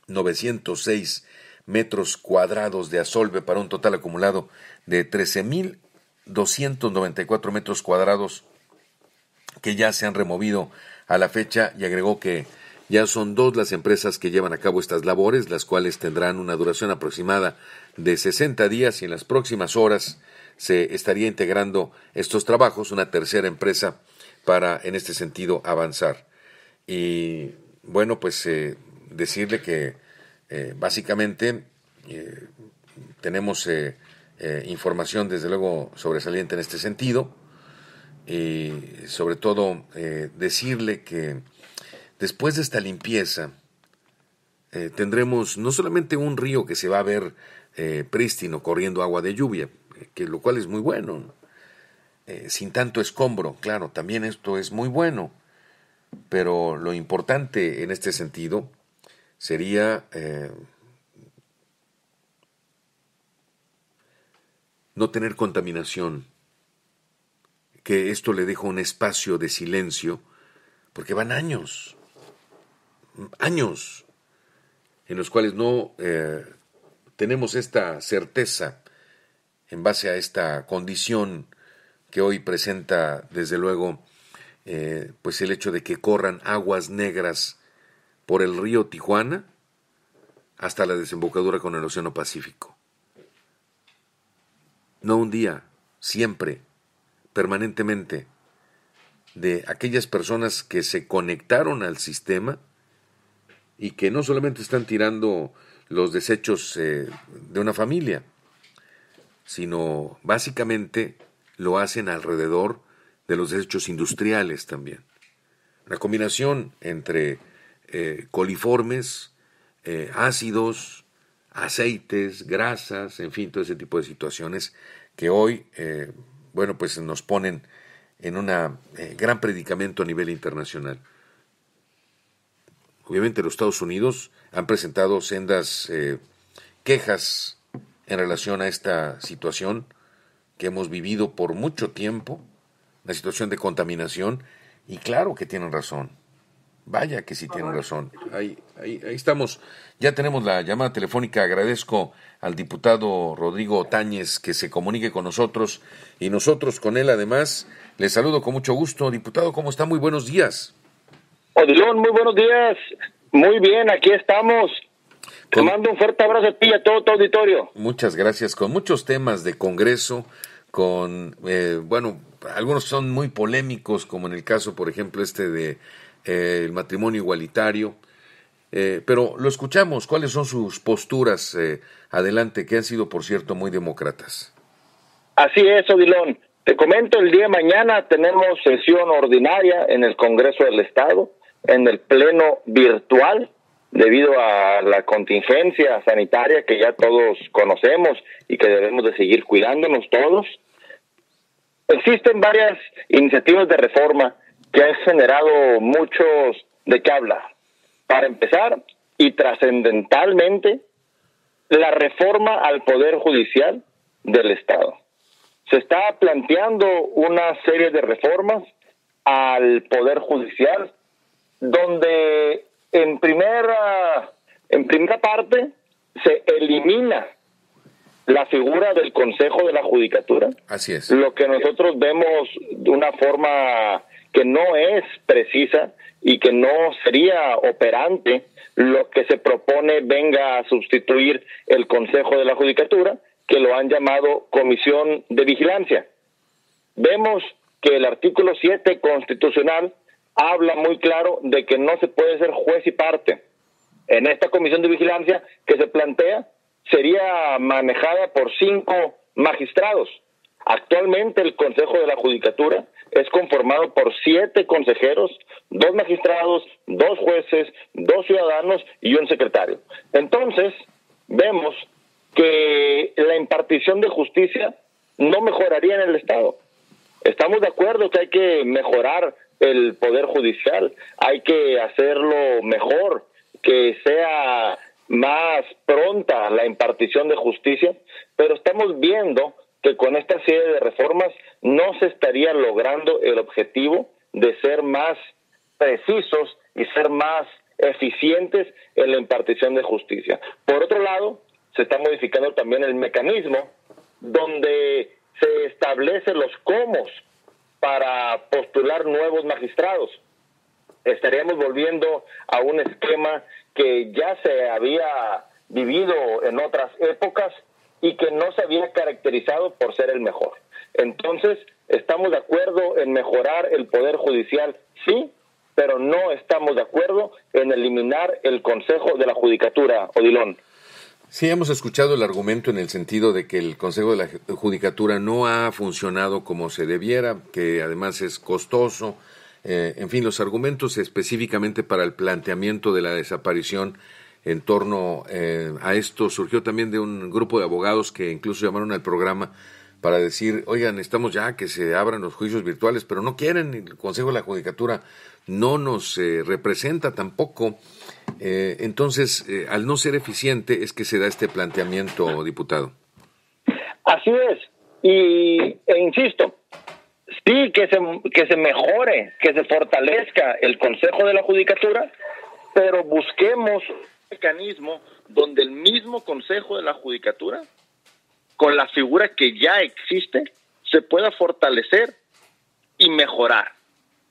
906 metros cuadrados de asolve para un total acumulado de 13.294 metros cuadrados que ya se han removido a la fecha y agregó que ya son dos las empresas que llevan a cabo estas labores, las cuales tendrán una duración aproximada de 60 días y en las próximas horas se estaría integrando estos trabajos una tercera empresa para en este sentido avanzar. Y bueno, pues eh, decirle que eh, básicamente eh, tenemos información desde luego sobresaliente en este sentido y eh, sobre todo eh, decirle que después de esta limpieza eh, tendremos no solamente un río que se va a ver prístino corriendo agua de lluvia, que lo cual es muy bueno, sin tanto escombro, claro, también esto es muy bueno, pero lo importante en este sentido sería no tener contaminación que esto le deja un espacio de silencio, porque van años, años, en los cuales no eh, tenemos esta certeza en base a esta condición que hoy presenta, desde luego, eh, pues el hecho de que corran aguas negras por el río Tijuana hasta la desembocadura con el Océano Pacífico. No un día, siempre, permanentemente de aquellas personas que se conectaron al sistema y que no solamente están tirando los desechos eh, de una familia, sino básicamente lo hacen alrededor de los desechos industriales también. La combinación entre eh, coliformes, eh, ácidos, aceites, grasas, en fin, todo ese tipo de situaciones que hoy bueno, pues nos ponen en un eh, gran predicamento a nivel internacional. Obviamente los Estados Unidos han presentado sendas eh, quejas en relación a esta situación que hemos vivido por mucho tiempo, la situación de contaminación, y claro que tienen razón. Vaya que sí tiene razón. Ahí, ahí, estamos. Ya tenemos la llamada telefónica. Agradezco al diputado Rodrigo Otañez que se comunique con nosotros y nosotros con él además. Le saludo con mucho gusto. Diputado, ¿cómo está? Muy buenos días. Odilón, muy buenos días. Muy bien, aquí estamos. Te mando un fuerte abrazo a ti y a todo tu auditorio. Muchas gracias. Con muchos temas de Congreso, con, eh, bueno, algunos son muy polémicos, como en el caso, por ejemplo, este de eh, el matrimonio igualitario. Eh, pero lo escuchamos, ¿cuáles son sus posturas eh, adelante, que han sido, por cierto, muy demócratas? Así es, Odilón. Te comento, el día de mañana tenemos sesión ordinaria en el Congreso del Estado, en el Pleno Virtual, debido a la contingencia sanitaria que ya todos conocemos y que debemos de seguir cuidándonos todos. Existen varias iniciativas de reforma que ha generado muchos de qué habla. Para empezar, y trascendentalmente, la reforma al Poder Judicial del Estado. Se está planteando una serie de reformas al Poder Judicial donde en primera, en primera parte se elimina la figura del Consejo de la Judicatura. Así es. Lo que nosotros vemos de una forma que no es precisa y que no sería operante lo que se propone venga a sustituir el Consejo de la Judicatura, que lo han llamado Comisión de Vigilancia. Vemos que el artículo 7 constitucional habla muy claro de que no se puede ser juez y parte. En esta comisión de vigilancia que se plantea, sería manejada por cinco magistrados Actualmente el Consejo de la Judicatura es conformado por siete consejeros, dos magistrados, dos jueces, dos ciudadanos y un secretario. Entonces, vemos que la impartición de justicia no mejoraría en el Estado. Estamos de acuerdo que hay que mejorar el Poder Judicial, hay que hacerlo mejor, que sea más pronta la impartición de justicia, pero estamos viendo que con esta serie de reformas no se estaría logrando el objetivo de ser más precisos y ser más eficientes en la impartición de justicia. Por otro lado, se está modificando también el mecanismo donde se establecen los comos para postular nuevos magistrados. Estaríamos volviendo a un esquema que ya se había vivido en otras épocas y que no se había caracterizado por ser el mejor. Entonces, estamos de acuerdo en mejorar el Poder Judicial, sí, pero no estamos de acuerdo en eliminar el Consejo de la Judicatura, Odilón. Sí, hemos escuchado el argumento en el sentido de que el Consejo de la Judicatura no ha funcionado como se debiera, que además es costoso. Eh, en fin, los argumentos específicamente para el planteamiento de la desaparición en torno eh, a esto surgió también de un grupo de abogados que incluso llamaron al programa para decir, oigan, estamos ya que se abran los juicios virtuales, pero no quieren, el Consejo de la Judicatura no nos eh, representa tampoco. Eh, entonces, al no ser eficiente es que se da este planteamiento, diputado. Así es, y, e insisto, sí que se, que se mejore, que se fortalezca el Consejo de la Judicatura, pero busquemos mecanismo donde el mismo Consejo de la Judicatura, con la figura que ya existe, se pueda fortalecer y mejorar.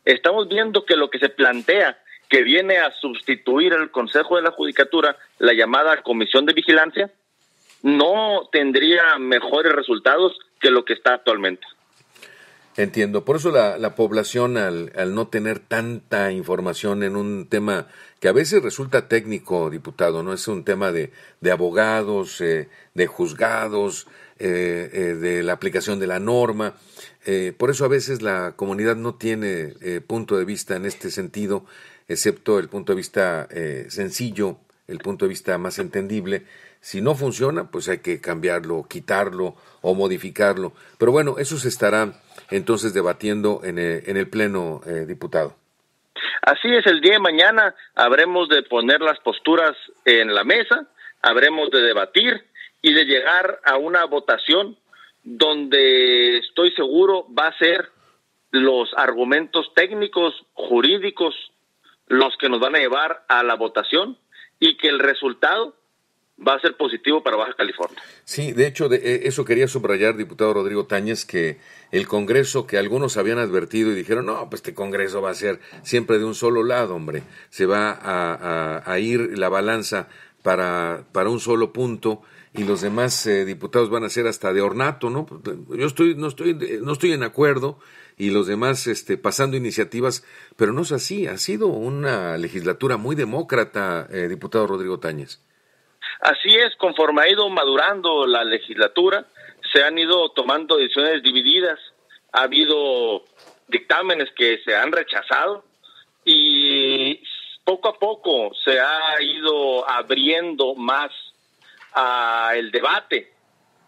Estamos viendo que lo que se plantea que viene a sustituir al Consejo de la Judicatura, la llamada Comisión de Vigilancia, no tendría mejores resultados que lo que está actualmente. Entiendo. Por eso la, la población, al, al, no tener tanta información en un tema que a veces resulta técnico, diputado, no es un tema de, de abogados, eh, de juzgados, eh, eh, de la aplicación de la norma. por eso a veces la comunidad no tiene punto de vista en este sentido, excepto el punto de vista sencillo, el punto de vista más entendible si no funciona, pues hay que cambiarlo, quitarlo o modificarlo. Pero bueno, eso se estará entonces debatiendo en el, en el Pleno, eh, diputado. Así es, el día de mañana habremos de poner las posturas en la mesa, habremos de debatir y de llegar a una votación donde estoy seguro va a ser los argumentos técnicos, jurídicos, los que nos van a llevar a la votación y que el resultado va a ser positivo para Baja California. Sí, de hecho, eh, eso quería subrayar, diputado Rodrigo Tañez, que el Congreso que algunos habían advertido y dijeron, no, pues este Congreso va a ser siempre de un solo lado, hombre, se va a, ir la balanza para, un solo punto y los demás eh, diputados van a ser hasta de ornato, ¿no? Pues, yo estoy, no estoy, no estoy en acuerdo y los demás este, pasando iniciativas, pero no es así, ha sido una legislatura muy demócrata, eh, diputado Rodrigo Táñez. Así es, conforme ha ido madurando la legislatura, se han ido tomando decisiones divididas, ha habido dictámenes que se han rechazado y poco a poco se ha ido abriendo más a el debate,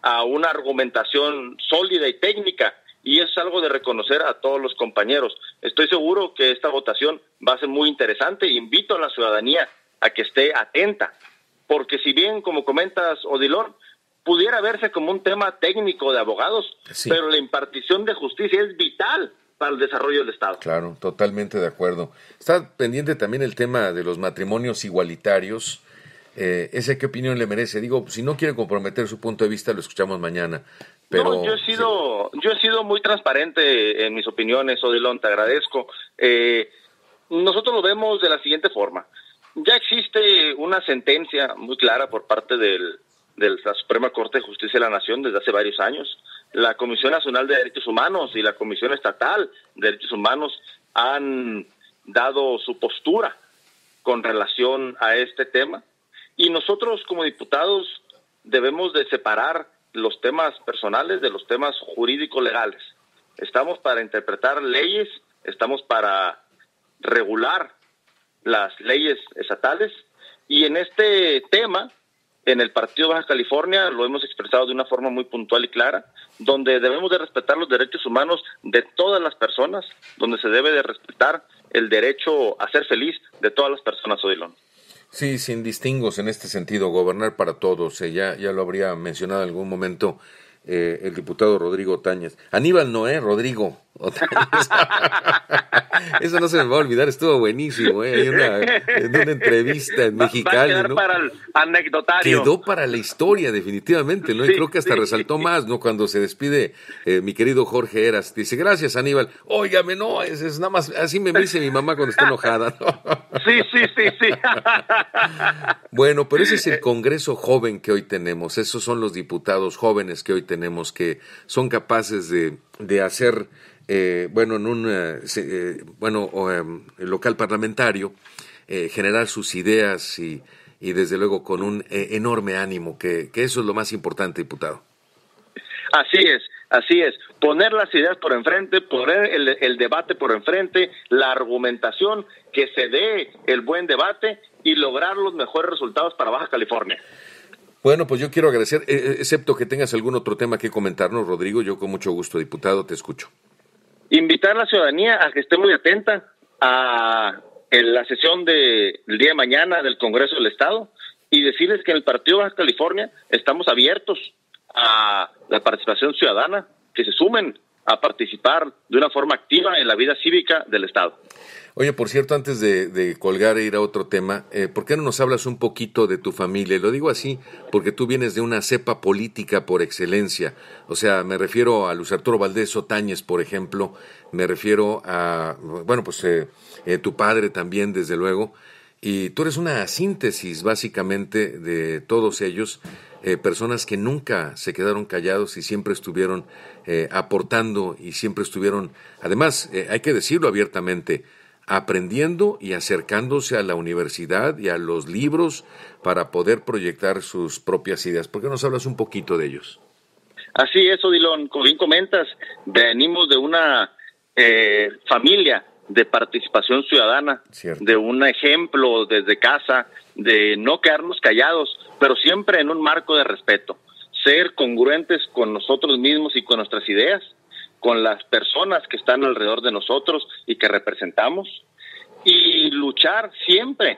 a una argumentación sólida y técnica y es algo de reconocer a todos los compañeros. Estoy seguro que esta votación va a ser muy interesante. e Invito a la ciudadanía a que esté atenta porque si bien, como comentas, Odilon, pudiera verse como un tema técnico de abogados, pero la impartición de justicia es vital para el desarrollo del Estado. Claro, totalmente de acuerdo. Está pendiente también el tema de los matrimonios igualitarios. Eh, ¿Ese qué opinión le merece? Digo, si no quiere comprometer su punto de vista, lo escuchamos mañana. Pero, no, yo he sido, yo he sido muy transparente en mis opiniones, Odilon, te agradezco. Eh, nosotros lo vemos de la siguiente forma. Ya existe una sentencia muy clara por parte del, de la Suprema Corte de Justicia de la Nación desde hace varios años. La Comisión Nacional de Derechos Humanos y la Comisión Estatal de Derechos Humanos han dado su postura con relación a este tema. Y nosotros como diputados debemos de separar los temas personales de los temas jurídicos legales. Estamos para interpretar leyes, estamos para regular las leyes estatales. Y en este tema, en el Partido Baja California, lo hemos expresado de una forma muy puntual y clara, donde debemos de respetar los derechos humanos de todas las personas, donde se debe de respetar el derecho a ser feliz de todas las personas, Odilon. Sí, sin distingos en este sentido, gobernar para todos, ella eh, ya, ya lo habría mencionado en algún momento eh, el diputado Rodrigo Tañez Aníbal Noé, Rodrigo Eso no se me va a olvidar, estuvo buenísimo. ¿eh? una, en una entrevista en Mexicali. quedó para el anecdotario. Quedó para la historia, definitivamente, ¿no? creo que hasta resaltó más, ¿no? Cuando se despide eh, mi querido Jorge Eras. Dice, gracias, Aníbal. Óigame, no, es, es nada más, así me dice mi mamá cuando está enojada, Sí, sí, sí, sí. bueno, pero ese es el Congreso joven que hoy tenemos. Esos son los diputados jóvenes que hoy tenemos tenemos, que son capaces de, hacer, eh, bueno, en un eh, eh, bueno, em, local parlamentario, generar sus ideas y, y, desde luego con un enorme ánimo, que, eso es lo más importante, diputado. Así es. Así es, poner las ideas por enfrente, poner el, debate por enfrente, la argumentación, que se dé el buen debate y lograr los mejores resultados para Baja California. Bueno, pues yo quiero agradecer, eh, eh, excepto que tengas algún otro tema que comentarnos, Rodrigo, yo con mucho gusto, diputado, te escucho. Invitar a la ciudadanía a que esté muy atenta a eh, la sesión del día de mañana del Congreso del Estado y decirles que en el Partido Baja California estamos abiertos a la participación ciudadana, que se sumen a participar de una forma activa en la vida cívica del Estado. Oye, por cierto, antes de, colgar e ir a otro tema, eh, ¿por qué no nos hablas un poquito de tu familia? Y lo digo así porque tú vienes de una cepa política por excelencia. O sea, me refiero a Luis Arturo Valdés Otañez, por ejemplo. Me refiero a, bueno, pues eh, eh, tu padre también, desde luego. Y tú eres una síntesis, básicamente, de todos ellos. personas que nunca se quedaron callados y siempre estuvieron aportando y siempre estuvieron, además, hay que decirlo abiertamente, aprendiendo y acercándose a la universidad y a los libros para poder proyectar sus propias ideas. ¿Por qué nos hablas un poquito de ellos? Así es, Odilon, como bien comentas, venimos de una eh, familia de participación ciudadana, de un ejemplo desde casa, de no quedarnos callados, pero siempre en un marco de respeto, ser congruentes con nosotros mismos y con nuestras ideas con las personas que están alrededor de nosotros y que representamos y luchar siempre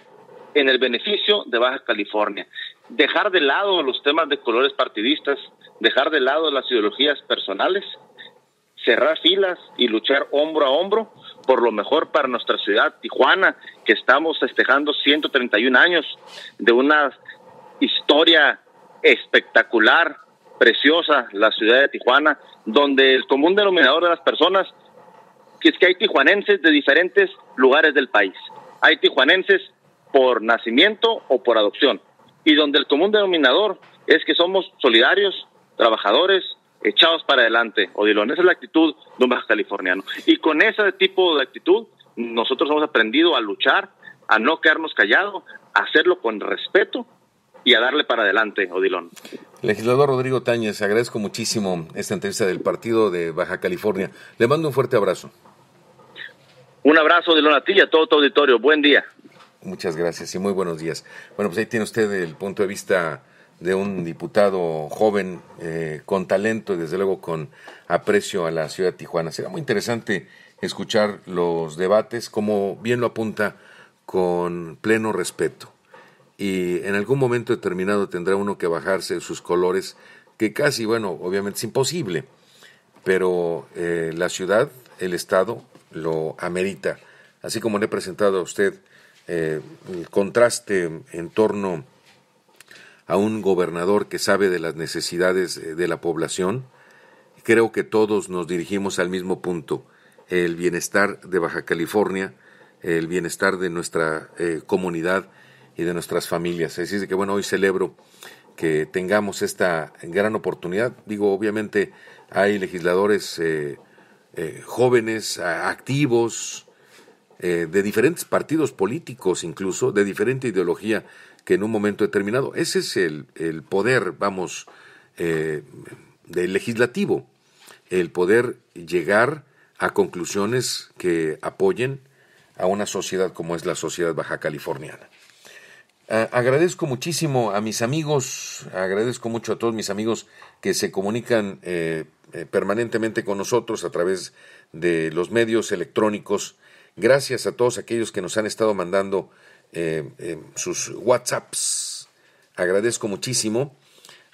en el beneficio de Baja California. Dejar de lado los temas de colores partidistas, dejar de lado las ideologías personales, cerrar filas y luchar hombro a hombro por lo mejor para nuestra ciudad, Tijuana, que estamos festejando 131 años de una historia espectacular preciosa la ciudad de Tijuana, donde el común denominador de las personas es que hay tijuanenses de diferentes lugares del país. Hay tijuanenses por nacimiento o por adopción, y donde el común denominador es que somos solidarios, trabajadores, echados para adelante, Odilon. Esa es la actitud de un baja californiano. Y con ese tipo de actitud, nosotros hemos aprendido a luchar, a no quedarnos callados, a hacerlo con respeto y a darle para adelante, Odilón. Legislador Rodrigo Táñez, agradezco muchísimo esta entrevista del partido de Baja California. Le mando un fuerte abrazo. Un abrazo, Odilón, a ti y a todo tu auditorio. Buen día. Muchas gracias y muy buenos días. Bueno, pues ahí tiene usted el punto de vista de un diputado joven, eh, con talento y desde luego con aprecio a la ciudad de Tijuana. Será muy interesante escuchar los debates, como bien lo apunta, con pleno respeto y en algún momento determinado tendrá uno que bajarse sus colores, que casi, bueno, obviamente es imposible, pero eh, la ciudad, el Estado, lo amerita. Así como le he presentado a usted eh, el contraste en torno a un gobernador que sabe de las necesidades de la población, creo que todos nos dirigimos al mismo punto, el bienestar de Baja California, el bienestar de nuestra eh, comunidad, y de nuestras familias. Es decir, que bueno, hoy celebro que tengamos esta gran oportunidad. Digo, obviamente hay legisladores eh, eh, jóvenes, activos, eh, de diferentes partidos políticos incluso, de diferente ideología, que en un momento determinado, ese es el poder, vamos, del legislativo, el poder llegar a conclusiones que apoyen a una sociedad como es la sociedad baja californiana. Eh, agradezco muchísimo a mis amigos, agradezco mucho a todos mis amigos que se comunican eh, eh, permanentemente con nosotros a través de los medios electrónicos. Gracias a todos aquellos que nos han estado mandando sus WhatsApps. Agradezco muchísimo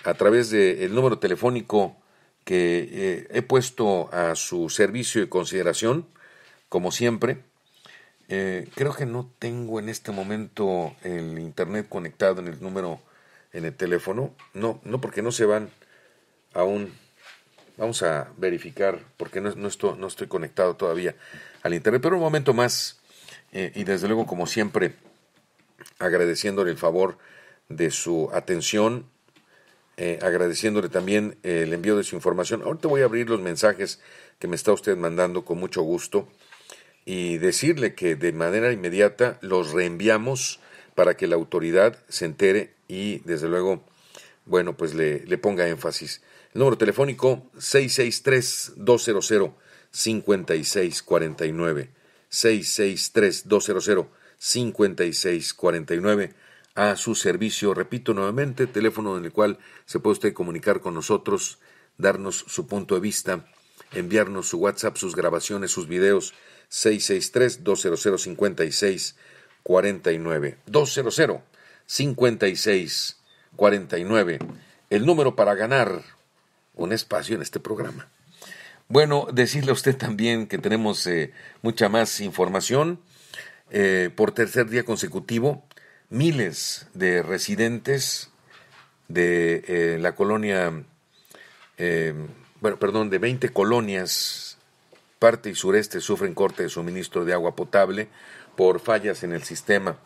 a través del número telefónico que he puesto a su servicio y consideración, como siempre, eh, creo que no tengo en este momento el internet conectado en el número, en el teléfono. No, no porque no se van aún. Vamos a verificar porque no, no, estoy, no estoy conectado todavía al internet. Pero un momento más. Eh, y desde luego, como siempre, agradeciéndole el favor de su atención. Eh, agradeciéndole también el envío de su información. Ahorita voy a abrir los mensajes que me está usted mandando con mucho gusto y decirle que de manera inmediata los reenviamos para que la autoridad se entere y desde luego, bueno, pues le, ponga énfasis. El número telefónico 663-200-5649. 663-200-5649 a su servicio. Repito nuevamente, teléfono en el cual se puede usted comunicar con nosotros, darnos su punto de vista, enviarnos su WhatsApp, sus grabaciones, sus videos, 663-200-5649. 200-5649. El número para ganar un espacio en este programa. Bueno, decirle a usted también que tenemos eh, mucha más información. Eh, por tercer día consecutivo, miles de residentes de eh, la colonia, bueno, perdón, de 20 colonias Parte y sureste sufren corte de suministro de agua potable por fallas en el sistema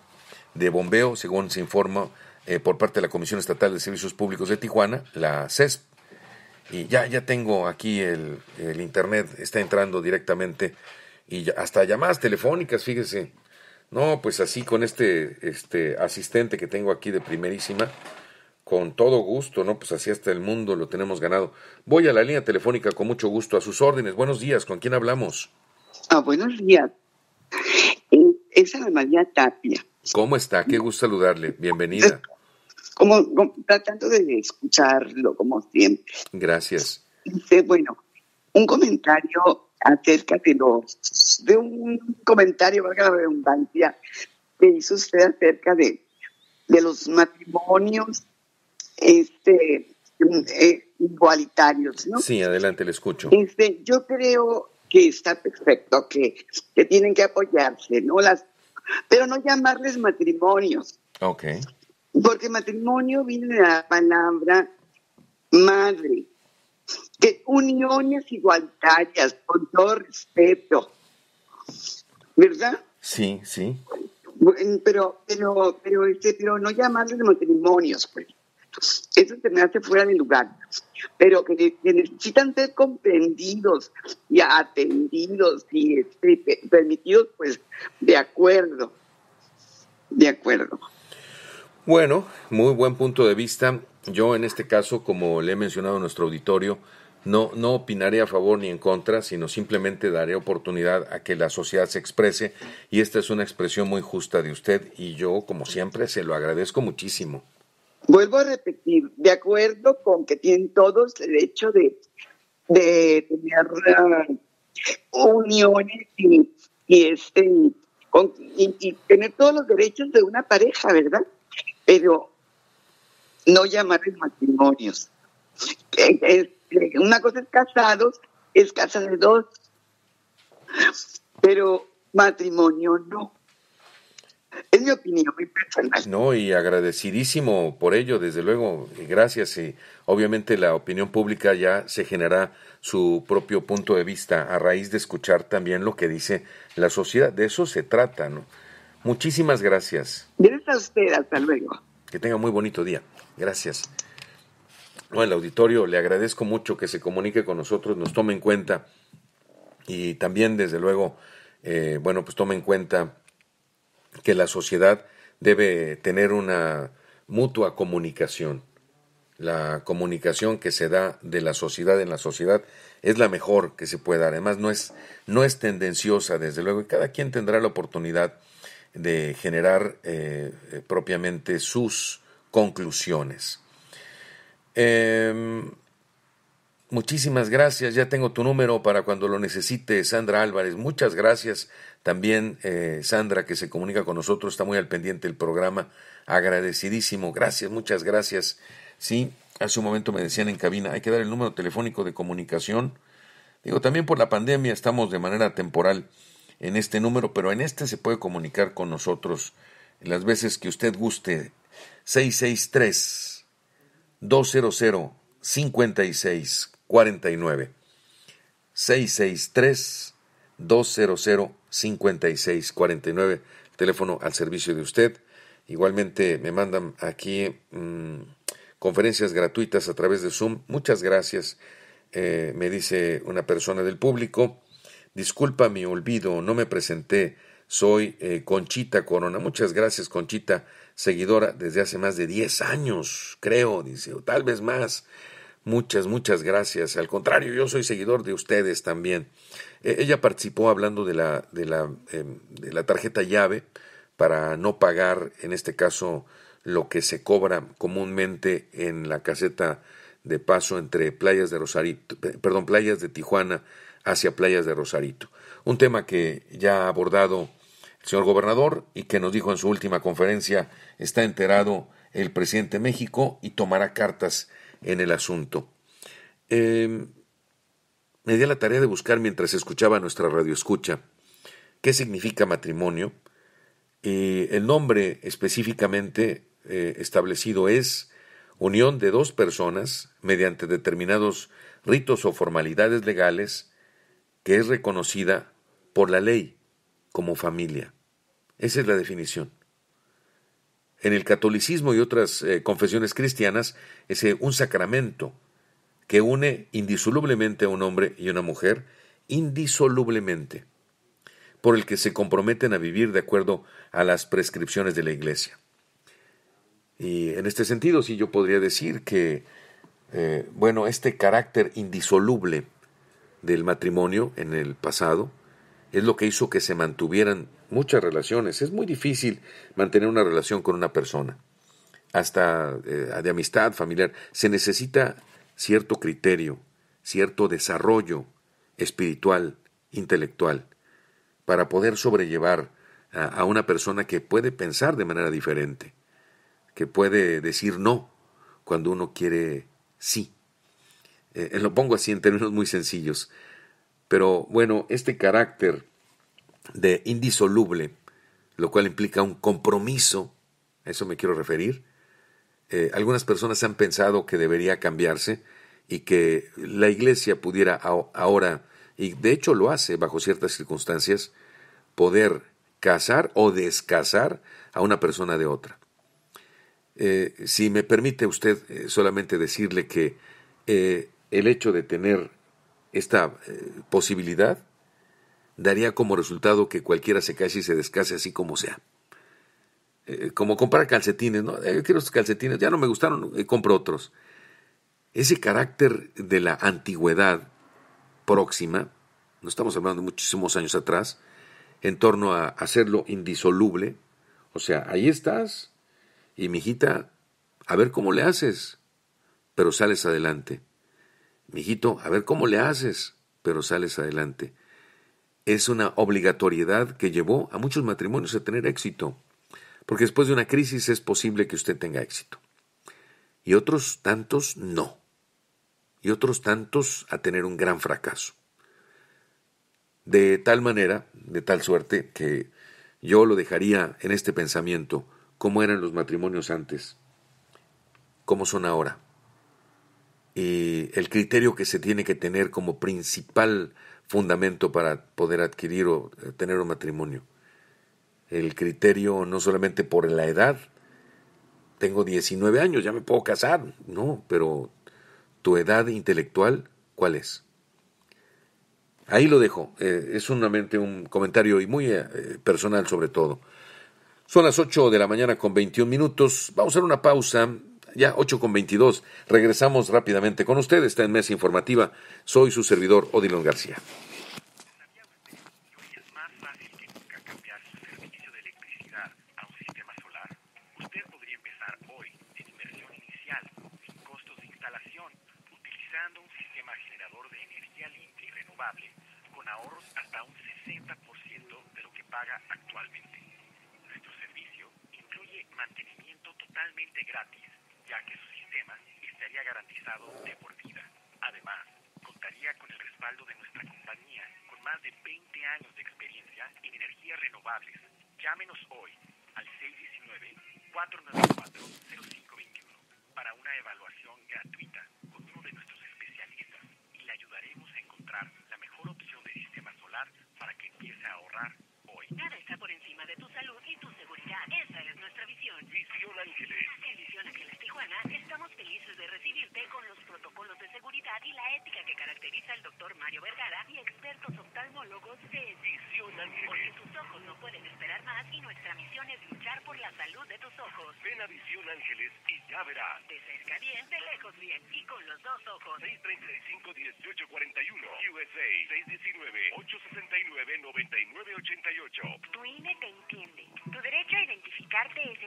de bombeo, según se informa eh, por parte de la Comisión Estatal de Servicios Públicos de Tijuana, la CESP. Y ya, ya tengo aquí el, internet, está entrando directamente y hasta llamadas telefónicas, fíjese. No, pues así con este, este asistente que tengo aquí de primerísima, con todo gusto, ¿no? Pues así hasta el mundo lo tenemos ganado. Voy a la línea telefónica con mucho gusto, a sus órdenes. Buenos días, ¿con quién hablamos? Ah, buenos días. Eh, es Ana María Tapia. ¿Cómo está? Qué gusto saludarle. Bienvenida. Como, tratando de escucharlo, como siempre. Gracias. Este, bueno, un comentario acerca de los, de un comentario, valga la redundancia, que hizo usted acerca de, de los matrimonios este, eh, igualitarios. ¿no? Sí, adelante, le escucho. Este, yo creo que está perfecto, que, tienen que apoyarse, ¿no? Las, pero no llamarles matrimonios. Ok. Porque matrimonio viene de la palabra madre, que uniones igualitarias, con todo respeto. ¿Verdad? Sí, sí. Pero, pero, pero, este, pero no llamarles matrimonios, pues. Eso se me hace fuera de lugar. Pero que, necesitan ser comprendidos y atendidos y este, permitidos, pues, de acuerdo. De acuerdo. Bueno, muy buen punto de vista. Yo en este caso, como le he mencionado a nuestro auditorio, no, no opinaré a favor ni en contra, sino simplemente daré oportunidad a que la sociedad se exprese y esta es una expresión muy justa de usted y yo, como siempre, se lo agradezco muchísimo. Vuelvo a repetir, de acuerdo con que tienen todos el derecho de, tener ah, uniones y, este, y, y tener todos los derechos de una pareja, ¿verdad? Pero no llamarles matrimonios. Eh, eh, eh, una cosa es casados, es casa de dos, pero matrimonio no. Es mi opinión personal. No, y agradecidísimo por ello, desde luego. gracias. Y obviamente la opinión pública ya se genera su propio punto de vista a raíz de escuchar también lo que dice la sociedad. De eso se trata, ¿no? Muchísimas gracias. Gracias a usted, hasta luego. Que tenga muy bonito día. Gracias. Bueno, el auditorio, le agradezco mucho que se comunique con nosotros, nos tome en cuenta y también, desde luego, eh, bueno, pues tome en cuenta que la sociedad debe tener una mutua comunicación. La comunicación que se da de la sociedad en la sociedad es la mejor que se puede dar. Además, no es, no es tendenciosa, desde luego, y cada quien tendrá la oportunidad de generar eh, eh, propiamente sus conclusiones. Em, Muchísimas gracias, ya tengo tu número para cuando lo necesite, Sandra Álvarez. Muchas gracias también, eh, Sandra, que se comunica con nosotros, está muy al pendiente del programa. Agradecidísimo, gracias, muchas gracias. Sí, hace un momento me decían en cabina, hay que dar el número telefónico de comunicación. Digo, también por la pandemia estamos de manera temporal en este número, pero en este se puede comunicar con nosotros las veces que usted guste. 663 200 56 49 663 200 5649 teléfono al servicio de usted. Igualmente me mandan aquí mm, conferencias gratuitas a través de Zoom. Muchas gracias, eh, me dice una persona del público. Disculpa mi olvido, no me presenté. Soy eh, Conchita Corona. Muchas gracias, Conchita, seguidora desde hace más de 10 años, creo, dice, o tal vez más. Muchas, muchas gracias. Al contrario, yo soy seguidor de ustedes también. E, ella participó hablando de la, de, la, em, de la tarjeta llave para no pagar, en este caso, lo que se cobra comúnmente en la caseta de paso entre playas de Rosarito, perdón, playas de Tijuana hacia playas de Rosarito. Un tema que ya ha abordado el señor gobernador y que nos dijo en su última conferencia está enterado el presidente de México y tomará cartas en el asunto. Em, me di la tarea de buscar mientras escuchaba nuestra radioescucha qué significa matrimonio y el nombre específicamente eh, establecido es unión de dos personas mediante determinados ritos o formalidades legales que es reconocida por la ley como familia. Esa es la definición. En el catolicismo y otras eh, confesiones cristianas es un sacramento que une indisolublemente a un hombre y una mujer, indisolublemente, por el que se comprometen a vivir de acuerdo a las prescripciones de la Iglesia. Y en este sentido, sí yo podría decir que, eh, bueno, este carácter indisoluble del matrimonio en el pasado, es lo que hizo que se mantuvieran muchas relaciones. Es muy difícil mantener una relación con una persona, hasta eh, de amistad familiar. Se necesita cierto criterio, cierto desarrollo espiritual, intelectual, para poder sobrellevar a, una persona que puede pensar de manera diferente, que puede decir no cuando uno quiere sí. Eh, eh, lo pongo así en términos muy sencillos. Pero bueno, este carácter de indisoluble, lo cual implica un compromiso, a eso me quiero referir, eh, algunas personas han pensado que debería cambiarse y que la Iglesia pudiera ahora, y de hecho lo hace bajo ciertas circunstancias, poder casar o descasar a una persona de otra. Eh, si me permite usted eh, solamente decirle que el hecho de tener esta eh, posibilidad daría como resultado que cualquiera se case y se descase así como sea. Eh, como comprar calcetines, ¿no? Eh, quiero estos calcetines, ya no me gustaron, compro otros. Ese carácter de la antigüedad próxima, no estamos hablando de muchísimos años atrás, en torno a hacerlo indisoluble, o sea, ahí estás, y hijita, a ver cómo le haces, pero sales adelante. Mijito, a ver cómo le haces, pero sales adelante. Es una obligatoriedad que llevó a muchos matrimonios a tener éxito, porque después de una crisis es posible que usted tenga éxito. Y otros tantos no. Y otros tantos a tener un gran fracaso. De tal manera, de tal suerte, que yo lo dejaría en este pensamiento, cómo eran los matrimonios antes, cómo son ahora y eh, el criterio que se tiene que tener como principal fundamento para poder adquirir o eh, tener un matrimonio. El criterio no solamente por la edad, tengo 19 años, ya me puedo casar, no, pero tu edad intelectual, ¿cuál es? Ahí lo dejo, eh, es solamente un comentario y muy personal sobre todo. Son las 8 de la mañana con 21 minutos, vamos a hacer una pausa, ya 8,22. Regresamos rápidamente con usted. Está en Mesa Informativa. Soy su servidor Odilon García. ¿Sabía usted que hoy es más fácil que nunca cambiar su servicio de electricidad a un sistema solar? Usted podría empezar hoy en inversión inicial, sin costos de instalación, utilizando un sistema generador de energía limpia y renovable, con ahorros hasta un 60% de lo que paga actualmente. Nuestro servicio incluye mantenimiento totalmente gratis que su sistema estaría garantizado de por vida. Además, contaría con el respaldo de nuestra compañía, con más de 20 años de experiencia en energías renovables. Llámenos hoy al 619-494-0521 para una evaluación gratuita con uno de nuestros especialistas y le ayudaremos a encontrar la mejor opción de sistema solar para que empiece a ahorrar Nada está por encima de tu salud y tu seguridad. Esa es nuestra visión. Visión Ángeles. En Visión Ángeles Tijuana estamos felices de recibirte con los protocolos de seguridad y la ética que caracteriza al doctor Mario Vergara y expertos oftalmólogos de Visión Ángeles. Porque tus ojos no pueden esperar más y nuestra misión es luchar por la salud de tus ojos. Ven a Visión Ángeles y ya verás. De cerca bien, de lejos bien y con los dos ojos. 635-1841 USA 619 869 tu INE te entiende. Tu derecho a identificarte es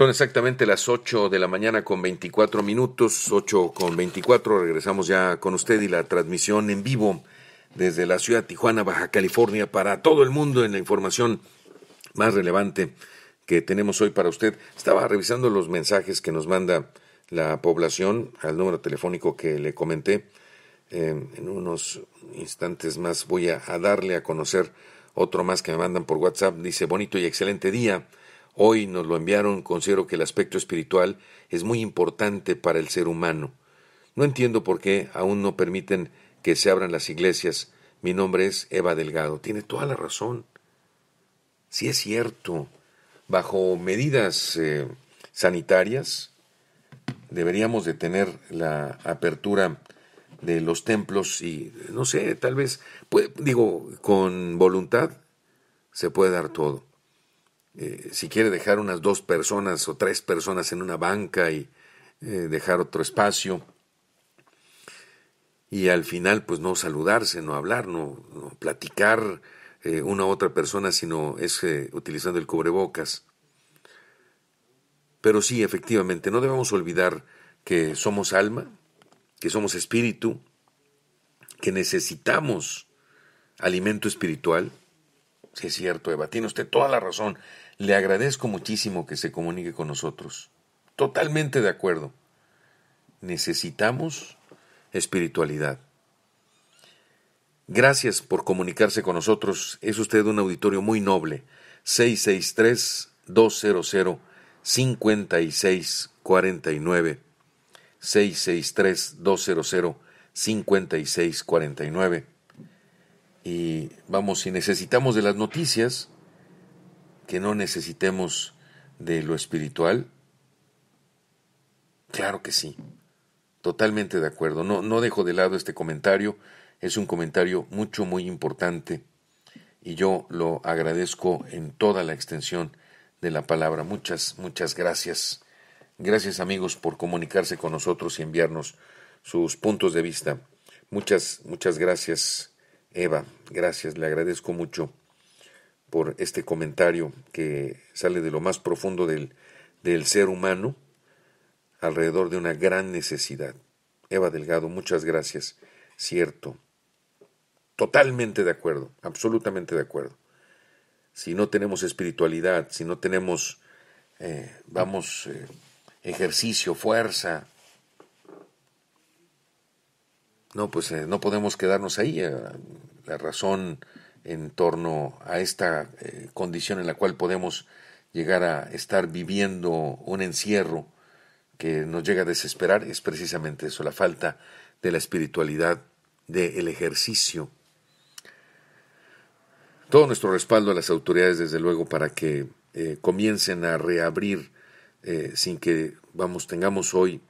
Son exactamente las 8 de la mañana con 24 minutos, 8 con 24. Regresamos ya con usted y la transmisión en vivo desde la ciudad de Tijuana, Baja California, para todo el mundo en la información más relevante que tenemos hoy para usted. Estaba revisando los mensajes que nos manda la población al número telefónico que le comenté. Eh, en unos instantes más voy a darle a conocer otro más que me mandan por WhatsApp. Dice, bonito y excelente día. Hoy nos lo enviaron, considero que el aspecto espiritual es muy importante para el ser humano. No entiendo por qué aún no permiten que se abran las iglesias. Mi nombre es Eva Delgado. Tiene toda la razón. Sí es cierto. Bajo medidas eh, sanitarias deberíamos de tener la apertura de los templos y, no sé, tal vez, digo, con voluntad se puede dar todo. Eh, si quiere dejar unas dos personas o tres personas en una banca y eh, dejar otro espacio, y al final pues no saludarse, no hablar, no, platicar eh, una u otra persona, sino es utilizando el cubrebocas. Pero sí, efectivamente, no debemos olvidar que somos alma, que somos espíritu, que necesitamos alimento espiritual, Sí, es cierto, Eva, tiene usted toda la razón. Le agradezco muchísimo que se comunique con nosotros. Totalmente de acuerdo. Necesitamos espiritualidad. Gracias por comunicarse con nosotros. Es usted un auditorio muy noble. 663-200-5649. 663-200-5649. Y vamos, si necesitamos de las noticias, que no necesitemos de lo espiritual. Claro que sí. Totalmente de acuerdo. No, no dejo de lado este comentario. Es un comentario mucho, muy importante. Y yo lo agradezco en toda la extensión de la palabra. Muchas, muchas gracias. Gracias amigos por comunicarse con nosotros y enviarnos sus puntos de vista. Muchas, muchas gracias Eva, gracias, le agradezco mucho por este comentario que sale de lo más profundo del, del ser humano alrededor de una gran necesidad. Eva Delgado, muchas gracias. Cierto. Totalmente de acuerdo, absolutamente de acuerdo. Si no tenemos espiritualidad, si no tenemos, eh, vamos, eh, ejercicio, fuerza, no, pues eh, no podemos quedarnos ahí. Eh, la razón en torno a esta eh, condición en la cual podemos llegar a estar viviendo un encierro que nos llega a desesperar es precisamente eso, la falta de la espiritualidad, del ejercicio. Todo nuestro respaldo a las autoridades, desde luego, para que comiencen a reabrir sin que, vamos, tengamos hoy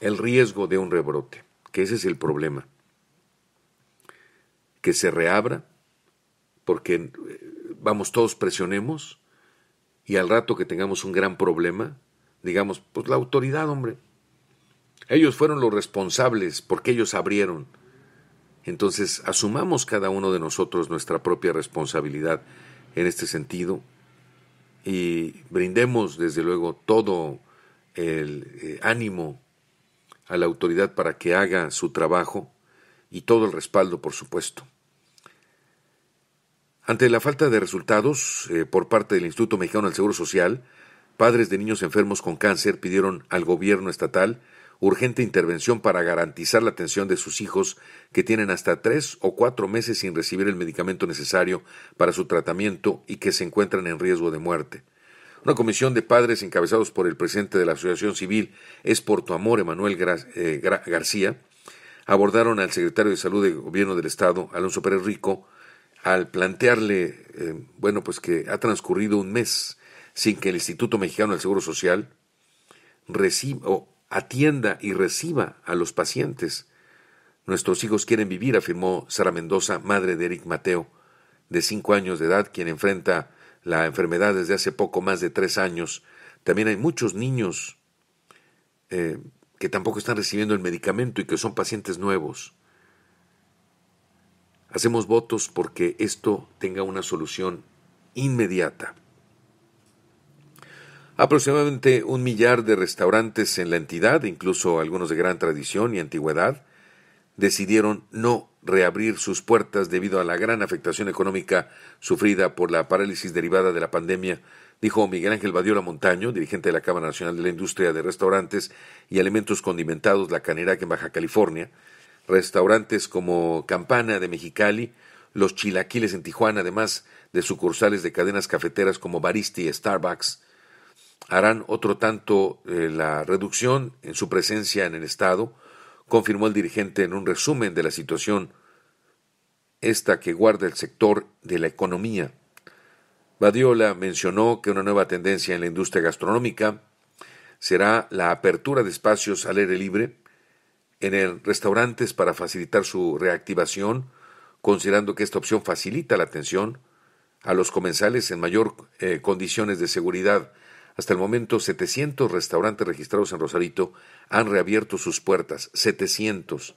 el riesgo de un rebrote, que ese es el problema. Que se reabra, porque eh, vamos, todos presionemos, y al rato que tengamos un gran problema, digamos, pues la autoridad, hombre. Ellos fueron los responsables porque ellos abrieron. Entonces, asumamos cada uno de nosotros nuestra propia responsabilidad en este sentido y brindemos, desde luego, todo el eh, ánimo a la autoridad para que haga su trabajo y todo el respaldo, por supuesto. Ante la falta de resultados eh, por parte del Instituto Mexicano del Seguro Social, padres de niños enfermos con cáncer pidieron al gobierno estatal urgente intervención para garantizar la atención de sus hijos que tienen hasta tres o cuatro meses sin recibir el medicamento necesario para su tratamiento y que se encuentran en riesgo de muerte. Una comisión de padres encabezados por el presidente de la Asociación Civil Es por tu amor, Emanuel eh, García, abordaron al secretario de Salud del Gobierno del Estado, Alonso Pérez Rico, al plantearle, eh, bueno, pues que ha transcurrido un mes sin que el Instituto Mexicano del Seguro Social reciba atienda y reciba a los pacientes. Nuestros hijos quieren vivir, afirmó Sara Mendoza, madre de Eric Mateo, de cinco años de edad, quien enfrenta la enfermedad desde hace poco más de tres años. También hay muchos niños eh, que tampoco están recibiendo el medicamento y que son pacientes nuevos. Hacemos votos porque esto tenga una solución inmediata. Aproximadamente un millar de restaurantes en la entidad, incluso algunos de gran tradición y antigüedad, decidieron no reabrir sus puertas debido a la gran afectación económica sufrida por la parálisis derivada de la pandemia, dijo Miguel Ángel Badiola Montaño, dirigente de la Cámara Nacional de la Industria de Restaurantes y Alimentos Condimentados La Canerac en Baja California, restaurantes como Campana de Mexicali, Los Chilaquiles en Tijuana, además de sucursales de cadenas cafeteras como Baristi y Starbucks, harán otro tanto eh, la reducción en su presencia en el Estado, confirmó el dirigente en un resumen de la situación, esta que guarda el sector de la economía. Badiola mencionó que una nueva tendencia en la industria gastronómica será la apertura de espacios al aire libre en el restaurantes para facilitar su reactivación, considerando que esta opción facilita la atención a los comensales en mayor eh, condiciones de seguridad hasta el momento, 700 restaurantes registrados en Rosarito han reabierto sus puertas, 700.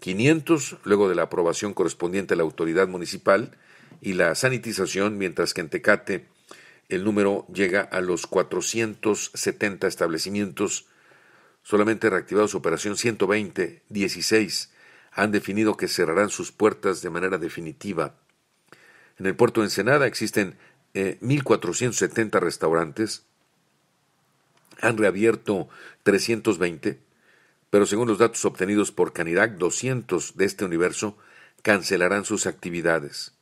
500 luego de la aprobación correspondiente a la autoridad municipal y la sanitización, mientras que en Tecate el número llega a los 470 establecimientos. Solamente reactivados operación 120, 16 han definido que cerrarán sus puertas de manera definitiva. En el puerto de Ensenada existen 1.470 eh, restaurantes, han reabierto 320, pero según los datos obtenidos por Canirac, 200 de este universo cancelarán sus actividades.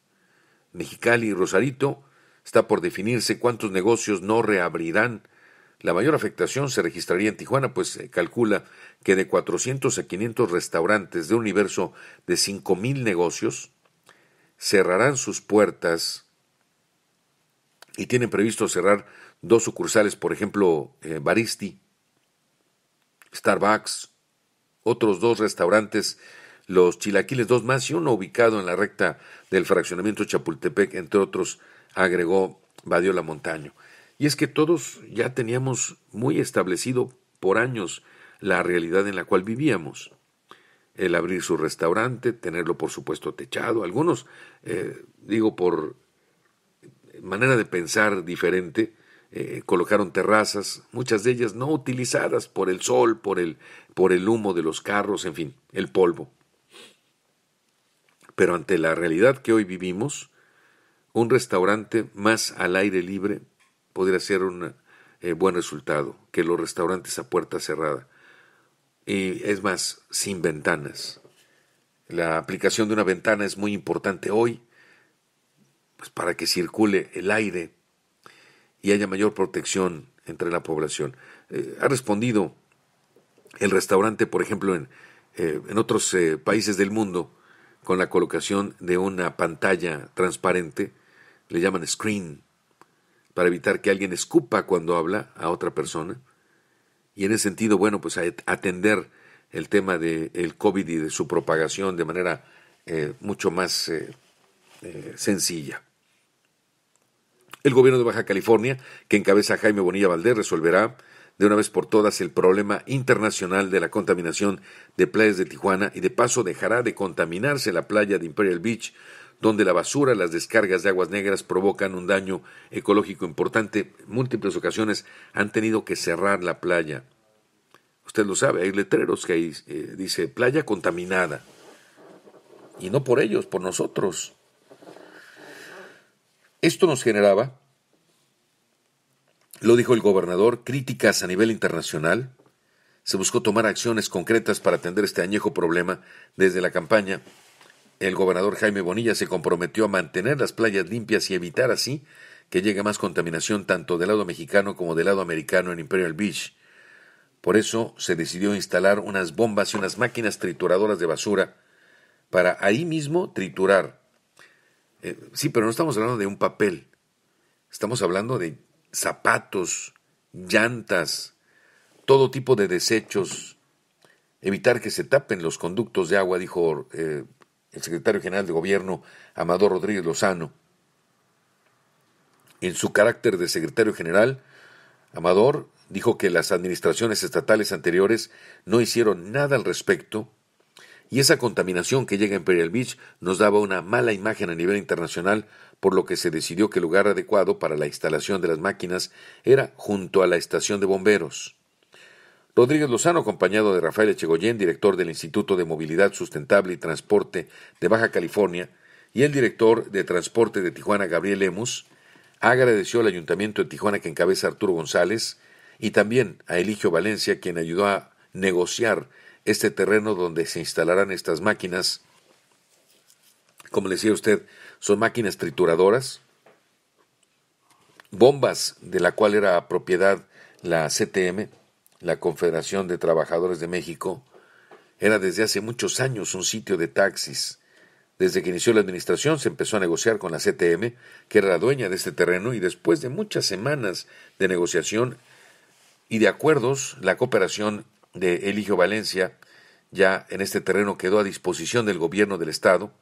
Mexicali y Rosarito está por definirse cuántos negocios no reabrirán. La mayor afectación se registraría en Tijuana, pues se calcula que de 400 a 500 restaurantes de un universo de 5.000 negocios cerrarán sus puertas y tienen previsto cerrar dos sucursales, por ejemplo, eh, Baristi, Starbucks, otros dos restaurantes, los Chilaquiles, dos más y uno ubicado en la recta del fraccionamiento Chapultepec, entre otros, agregó Badiola Montaño. Y es que todos ya teníamos muy establecido por años la realidad en la cual vivíamos. El abrir su restaurante, tenerlo por supuesto techado, algunos, eh, digo, por manera de pensar diferente, eh, colocaron terrazas, muchas de ellas no utilizadas por el sol, por el, por el humo de los carros, en fin, el polvo. Pero ante la realidad que hoy vivimos, un restaurante más al aire libre podría ser un eh, buen resultado que los restaurantes a puerta cerrada. Y es más, sin ventanas. La aplicación de una ventana es muy importante hoy, pues, para que circule el aire y haya mayor protección entre la población. Eh, ha respondido el restaurante, por ejemplo, en, eh, otros eh, países del mundo, con la colocación de una pantalla transparente, le llaman screen, para evitar que alguien escupa cuando habla a otra persona. Y en ese sentido, bueno, pues atender el tema del COVID y de su propagación de manera mucho más sencilla. El gobierno de Baja California, que encabeza Jaime Bonilla Valdés, resolverá de una vez por todas el problema internacional de la contaminación de playas de Tijuana y de paso dejará de contaminarse la playa de Imperial Beach, donde la basura, las descargas de aguas negras provocan un daño ecológico importante. En múltiples ocasiones han tenido que cerrar la playa. Usted lo sabe, hay letreros que eh, dice playa contaminada. Y no por ellos, por nosotros. Esto nos generaba, lo dijo el gobernador, críticas a nivel internacional. Se buscó tomar acciones concretas para atender este añejo problema desde la campaña. El gobernador Jaime Bonilla se comprometió a mantener las playas limpias y evitar así que llegue más contaminación tanto del lado mexicano como del lado americano en Imperial Beach. Por eso se decidió instalar unas bombas y unas máquinas trituradoras de basura para ahí mismo triturar eh, sí, pero no estamos hablando de un papel. Estamos hablando de zapatos, llantas, todo tipo de desechos. Evitar que se tapen los conductos de agua, dijo eh, el secretario general de gobierno, Amador Rodríguez Lozano. En su carácter de secretario general, Amador dijo que las administraciones estatales anteriores no hicieron nada al respecto y esa contaminación que llega a Imperial Beach nos daba una mala imagen a nivel internacional, por lo que se decidió que el lugar adecuado para la instalación de las máquinas era junto a la estación de bomberos. Rodríguez Lozano, acompañado de Rafael Echegoyen, director del Instituto de Movilidad Sustentable y Transporte de Baja California, y el director de Transporte de Tijuana, Gabriel Lemus, agradeció al Ayuntamiento de Tijuana que encabeza Arturo González y también a Eligio Valencia, quien ayudó a negociar este terreno donde se instalarán estas máquinas, como le decía usted, son máquinas trituradoras, bombas de la cual era propiedad la CTM, la Confederación de Trabajadores de México, era desde hace muchos años un sitio de taxis. Desde que inició la administración se empezó a negociar con la CTM, que era la dueña de este terreno, y después de muchas semanas de negociación y de acuerdos, la cooperación de Eligio Valencia ya en este terreno quedó a disposición del gobierno del Estado.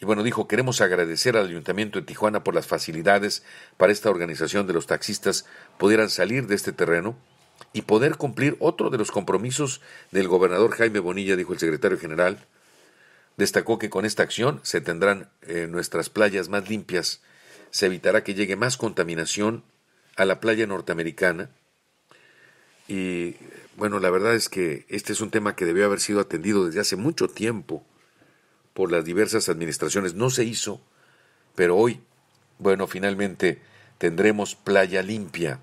Y bueno, dijo, queremos agradecer al Ayuntamiento de Tijuana por las facilidades para esta organización de los taxistas pudieran salir de este terreno y poder cumplir otro de los compromisos del gobernador Jaime Bonilla, dijo el secretario general. Destacó que con esta acción se tendrán eh, nuestras playas más limpias, se evitará que llegue más contaminación a la playa norteamericana y bueno, la verdad es que este es un tema que debió haber sido atendido desde hace mucho tiempo por las diversas administraciones. No se hizo, pero hoy, bueno, finalmente tendremos playa limpia.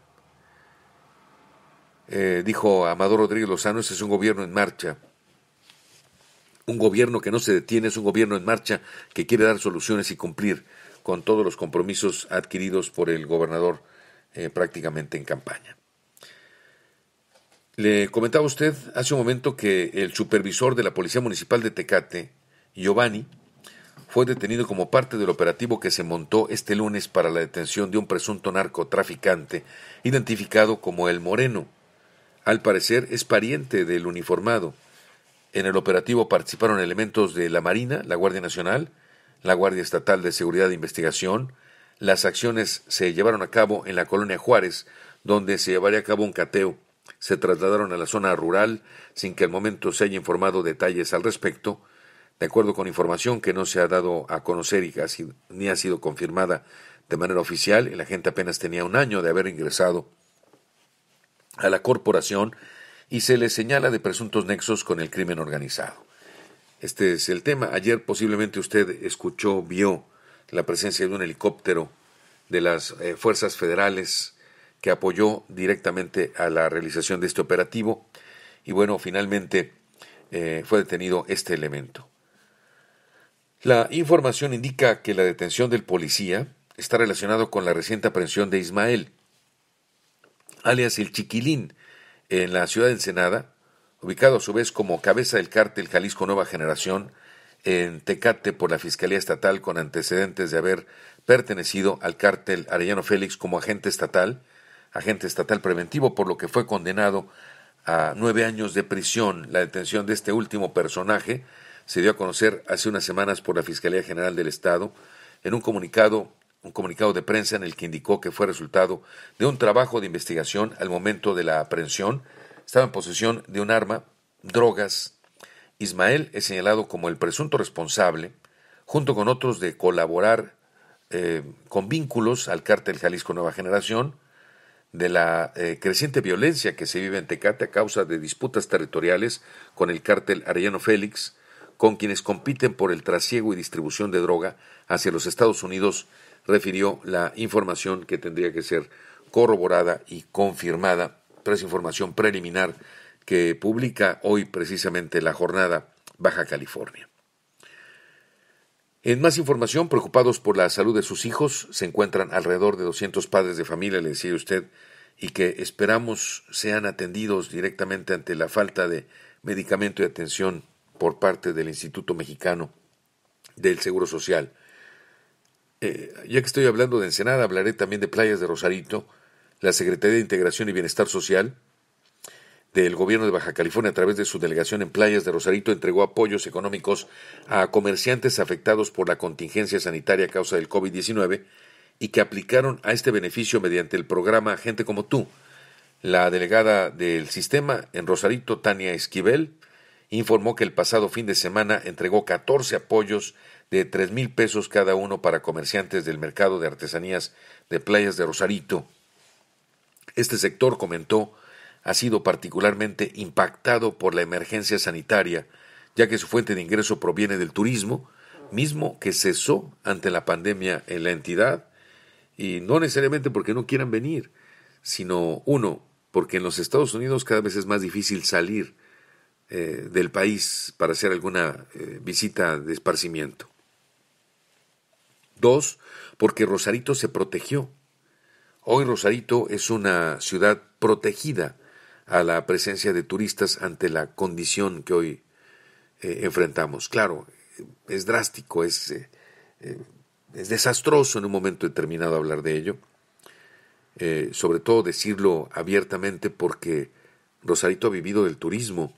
Eh, dijo Amador Rodríguez Lozano, ese es un gobierno en marcha. Un gobierno que no se detiene, es un gobierno en marcha que quiere dar soluciones y cumplir con todos los compromisos adquiridos por el gobernador eh, prácticamente en campaña. Le comentaba usted hace un momento que el supervisor de la Policía Municipal de Tecate, Giovanni, fue detenido como parte del operativo que se montó este lunes para la detención de un presunto narcotraficante identificado como El Moreno. Al parecer es pariente del uniformado. En el operativo participaron elementos de la Marina, la Guardia Nacional, la Guardia Estatal de Seguridad e Investigación. Las acciones se llevaron a cabo en la colonia Juárez, donde se llevaría a cabo un cateo se trasladaron a la zona rural sin que al momento se haya informado detalles al respecto, de acuerdo con información que no se ha dado a conocer y ni ha sido confirmada de manera oficial, el agente apenas tenía un año de haber ingresado a la corporación y se le señala de presuntos nexos con el crimen organizado. Este es el tema. Ayer posiblemente usted escuchó, vio la presencia de un helicóptero de las eh, fuerzas federales que apoyó directamente a la realización de este operativo. Y bueno, finalmente eh, fue detenido este elemento. La información indica que la detención del policía está relacionado con la reciente aprehensión de Ismael, alias el Chiquilín, en la ciudad de Ensenada, ubicado a su vez como cabeza del cártel Jalisco Nueva Generación, en Tecate por la Fiscalía Estatal con antecedentes de haber pertenecido al cártel Arellano Félix como agente estatal, agente estatal preventivo, por lo que fue condenado a nueve años de prisión. La detención de este último personaje se dio a conocer hace unas semanas por la Fiscalía General del Estado en un comunicado un comunicado de prensa en el que indicó que fue resultado de un trabajo de investigación al momento de la aprehensión. Estaba en posesión de un arma, drogas. Ismael es señalado como el presunto responsable, junto con otros, de colaborar eh, con vínculos al cártel Jalisco Nueva Generación, de la eh, creciente violencia que se vive en Tecate a causa de disputas territoriales con el cártel Arellano Félix, con quienes compiten por el trasiego y distribución de droga hacia los Estados Unidos, refirió la información que tendría que ser corroborada y confirmada, es información preliminar que publica hoy precisamente la jornada Baja California. En más información, preocupados por la salud de sus hijos, se encuentran alrededor de 200 padres de familia, le decía usted, y que esperamos sean atendidos directamente ante la falta de medicamento y atención por parte del Instituto Mexicano del Seguro Social. Eh, ya que estoy hablando de Ensenada, hablaré también de Playas de Rosarito, la Secretaría de Integración y Bienestar Social del Gobierno de Baja California a través de su delegación en Playas de Rosarito entregó apoyos económicos a comerciantes afectados por la contingencia sanitaria a causa del COVID-19 y que aplicaron a este beneficio mediante el programa Gente como tú. La delegada del sistema en Rosarito, Tania Esquivel, informó que el pasado fin de semana entregó 14 apoyos de tres mil pesos cada uno para comerciantes del mercado de artesanías de playas de Rosarito. Este sector, comentó, ha sido particularmente impactado por la emergencia sanitaria, ya que su fuente de ingreso proviene del turismo, mismo que cesó ante la pandemia en la entidad y no necesariamente porque no quieran venir, sino uno, porque en los Estados Unidos cada vez es más difícil salir eh, del país para hacer alguna eh, visita de esparcimiento. Dos, porque Rosarito se protegió. Hoy Rosarito es una ciudad protegida a la presencia de turistas ante la condición que hoy eh, enfrentamos. Claro, es drástico, es es desastroso en un momento determinado hablar de ello, eh, sobre todo decirlo abiertamente porque Rosarito ha vivido del turismo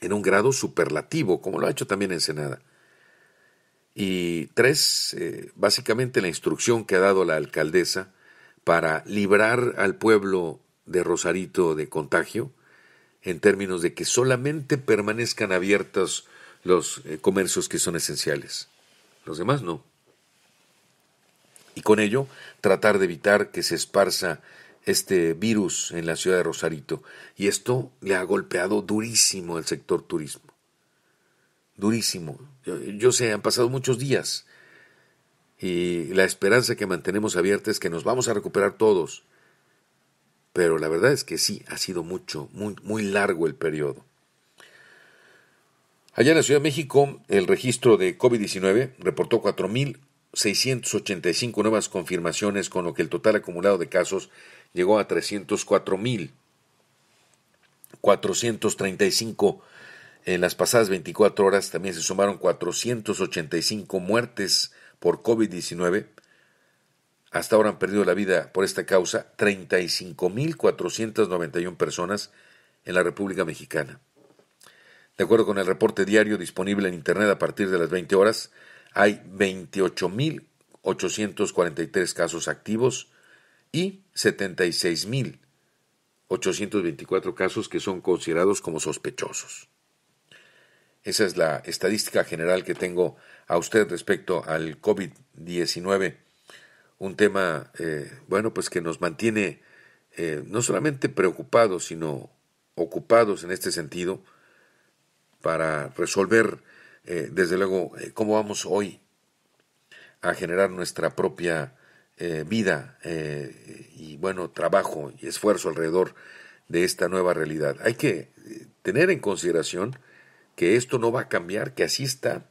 en un grado superlativo, como lo ha hecho también Ensenada. Y tres, eh, básicamente la instrucción que ha dado la alcaldesa para librar al pueblo de Rosarito de contagio, en términos de que solamente permanezcan abiertos los eh, comercios que son esenciales. Los demás no y con ello tratar de evitar que se esparza este virus en la ciudad de Rosarito. Y esto le ha golpeado durísimo al sector turismo. Durísimo. Yo, sé, han pasado muchos días. Y la esperanza que mantenemos abierta es que nos vamos a recuperar todos. Pero la verdad es que sí, ha sido mucho, muy, muy largo el periodo. Allá en la Ciudad de México, el registro de COVID-19 reportó 4.000 685 nuevas confirmaciones, con lo que el total acumulado de casos llegó a 304.435 en las pasadas 24 horas. También se sumaron 485 muertes por COVID-19. Hasta ahora han perdido la vida por esta causa 35.491 personas en la República Mexicana. De acuerdo con el reporte diario disponible en Internet a partir de las 20 horas, hay 28.843 casos activos y 76.824 casos que son considerados como sospechosos. Esa es la estadística general que tengo a usted respecto al COVID-19. Un tema, eh, bueno, pues que nos mantiene eh, no solamente preocupados, sino ocupados en este sentido para resolver eh, desde luego, eh, cómo vamos hoy a generar nuestra propia eh, vida y, bueno, trabajo y esfuerzo alrededor de esta nueva realidad. Hay que tener en consideración que esto no va a cambiar, que así está,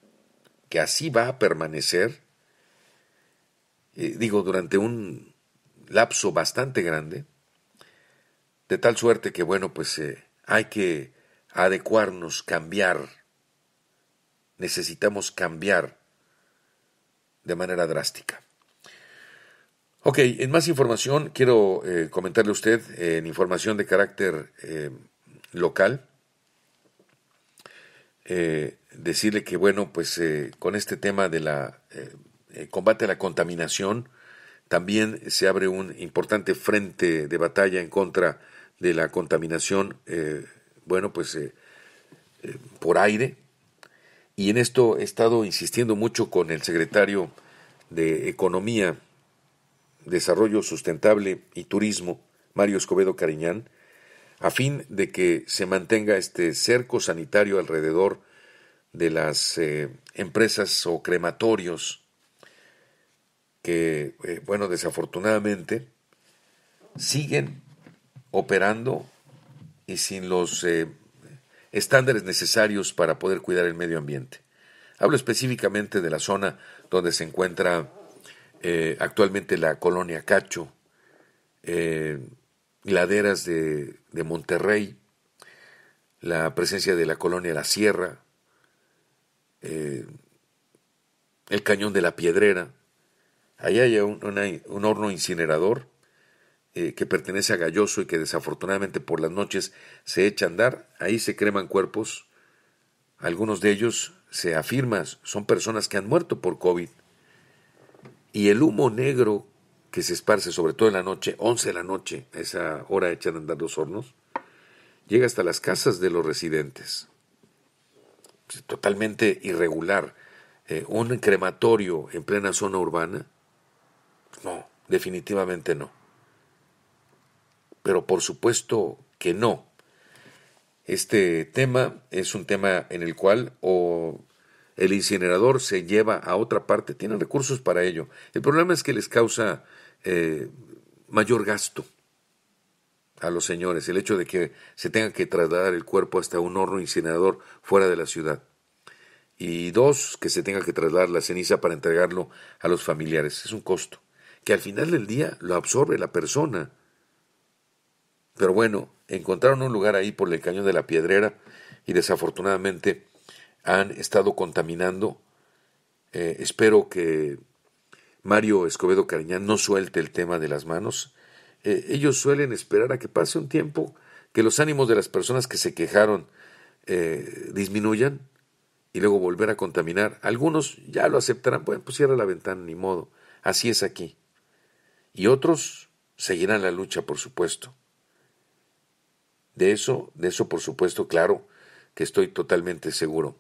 que así va a permanecer, digo, durante un lapso bastante grande, de tal suerte que, bueno, pues hay que adecuarnos, cambiar, necesitamos cambiar de manera drástica. Ok, en más información quiero eh, comentarle a usted en información de carácter eh, local. Eh, decirle que bueno, pues con este tema de la combate a la contaminación, también se abre un importante frente de batalla en contra de la contaminación, bueno, pues por aire, y en esto he estado insistiendo mucho con el secretario de Economía, Desarrollo Sustentable y Turismo, Mario Escobedo Cariñán, a fin de que se mantenga este cerco sanitario alrededor de las eh, empresas o crematorios que, eh, bueno, desafortunadamente siguen operando y sin los eh, estándares necesarios para poder cuidar el medio ambiente. Hablo específicamente de la zona donde se encuentra eh, actualmente la colonia Cacho, eh, laderas de, Monterrey, la presencia de la colonia La Sierra, eh, el cañón de la Piedrera. Allá hay un horno incinerador eh, que pertenece a Galloso y que desafortunadamente por las noches se echa a andar, ahí se creman cuerpos. Algunos de ellos, se afirma, son personas que han muerto por COVID. Y el humo negro que se esparce sobre todo en la noche, 11 de la noche, a esa hora echan a andar los hornos, llega hasta las casas de los residentes. Totalmente irregular. Eh, ¿Un crematorio en plena zona urbana? No, definitivamente no pero por supuesto que no. Este tema es un tema en el cual o el incinerador se lleva a otra parte, tienen recursos para ello. El problema es que les causa eh, mayor gasto a los señores el hecho de que se tenga que trasladar el cuerpo hasta un horno incinerador fuera de la ciudad. Y dos, que se tenga que trasladar la ceniza para entregarlo a los familiares. Es un costo que al final del día lo absorbe la persona pero bueno, encontraron un lugar ahí por el cañón de la piedrera y desafortunadamente han estado contaminando. Eh, espero que Mario Escobedo Cariñán no suelte el tema de las manos. Eh, ellos suelen esperar a que pase un tiempo, que los ánimos de las personas que se quejaron eh, disminuyan y luego volver a contaminar. Algunos ya lo aceptarán, bueno, pues cierra la ventana, ni modo. Así es aquí. Y otros seguirán la lucha, por supuesto. De eso, de eso por supuesto, claro, que estoy totalmente seguro.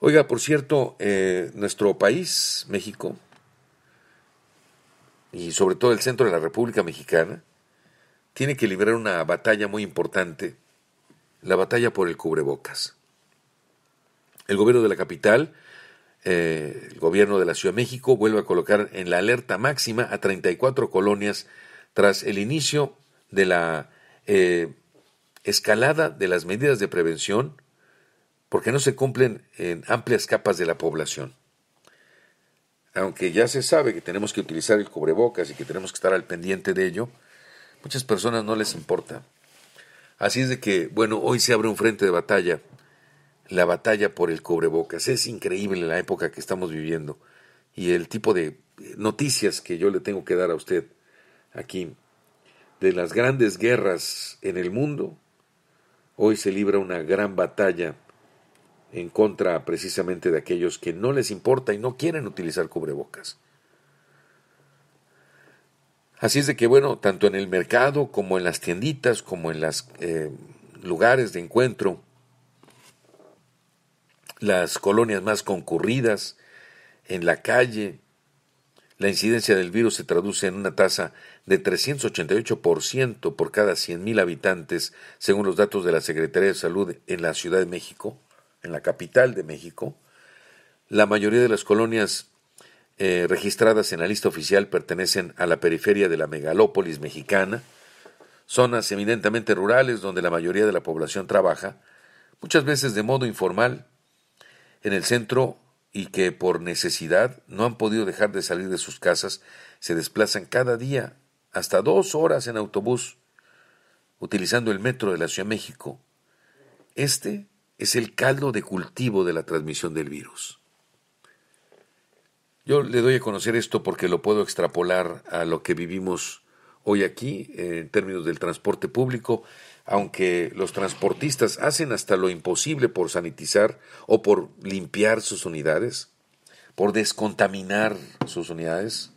Oiga, por cierto, eh, nuestro país, México, y sobre todo el centro de la República Mexicana, tiene que librar una batalla muy importante, la batalla por el cubrebocas. El gobierno de la capital, eh, el gobierno de la Ciudad de México, vuelve a colocar en la alerta máxima a 34 colonias tras el inicio de la eh, escalada de las medidas de prevención porque no se cumplen en amplias capas de la población. Aunque ya se sabe que tenemos que utilizar el cubrebocas y que tenemos que estar al pendiente de ello, muchas personas no les importa. Así es de que, bueno, hoy se abre un frente de batalla, la batalla por el cubrebocas. Es increíble la época que estamos viviendo y el tipo de noticias que yo le tengo que dar a usted aquí de las grandes guerras en el mundo, hoy se libra una gran batalla en contra precisamente de aquellos que no les importa y no quieren utilizar cubrebocas. Así es de que, bueno, tanto en el mercado como en las tienditas, como en los eh, lugares de encuentro, las colonias más concurridas, en la calle, la incidencia del virus se traduce en una tasa de 388% por cada 100.000 habitantes, según los datos de la Secretaría de Salud en la Ciudad de México, en la capital de México, la mayoría de las colonias eh, registradas en la lista oficial pertenecen a la periferia de la megalópolis mexicana, zonas eminentemente rurales donde la mayoría de la población trabaja, muchas veces de modo informal, en el centro y que por necesidad no han podido dejar de salir de sus casas, se desplazan cada día hasta dos horas en autobús, utilizando el metro de la Ciudad de México. Este es el caldo de cultivo de la transmisión del virus. Yo le doy a conocer esto porque lo puedo extrapolar a lo que vivimos hoy aquí en términos del transporte público, aunque los transportistas hacen hasta lo imposible por sanitizar o por limpiar sus unidades, por descontaminar sus unidades,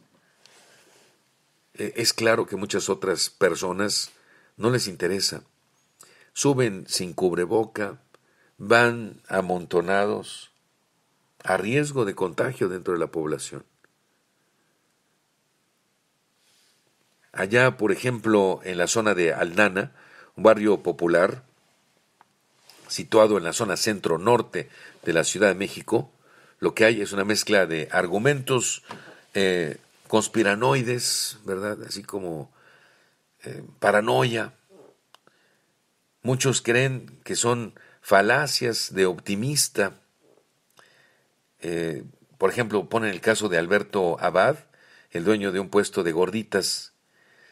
eh, es claro que muchas otras personas no les interesa. Suben sin cubreboca, van amontonados, a riesgo de contagio dentro de la población. Allá, por ejemplo, en la zona de Alnana, un barrio popular situado en la zona centro-norte de la Ciudad de México, lo que hay es una mezcla de argumentos eh, conspiranoides, ¿verdad? Así como eh, paranoia. Muchos creen que son falacias de optimista. Eh, por ejemplo, ponen el caso de Alberto Abad, el dueño de un puesto de gorditas.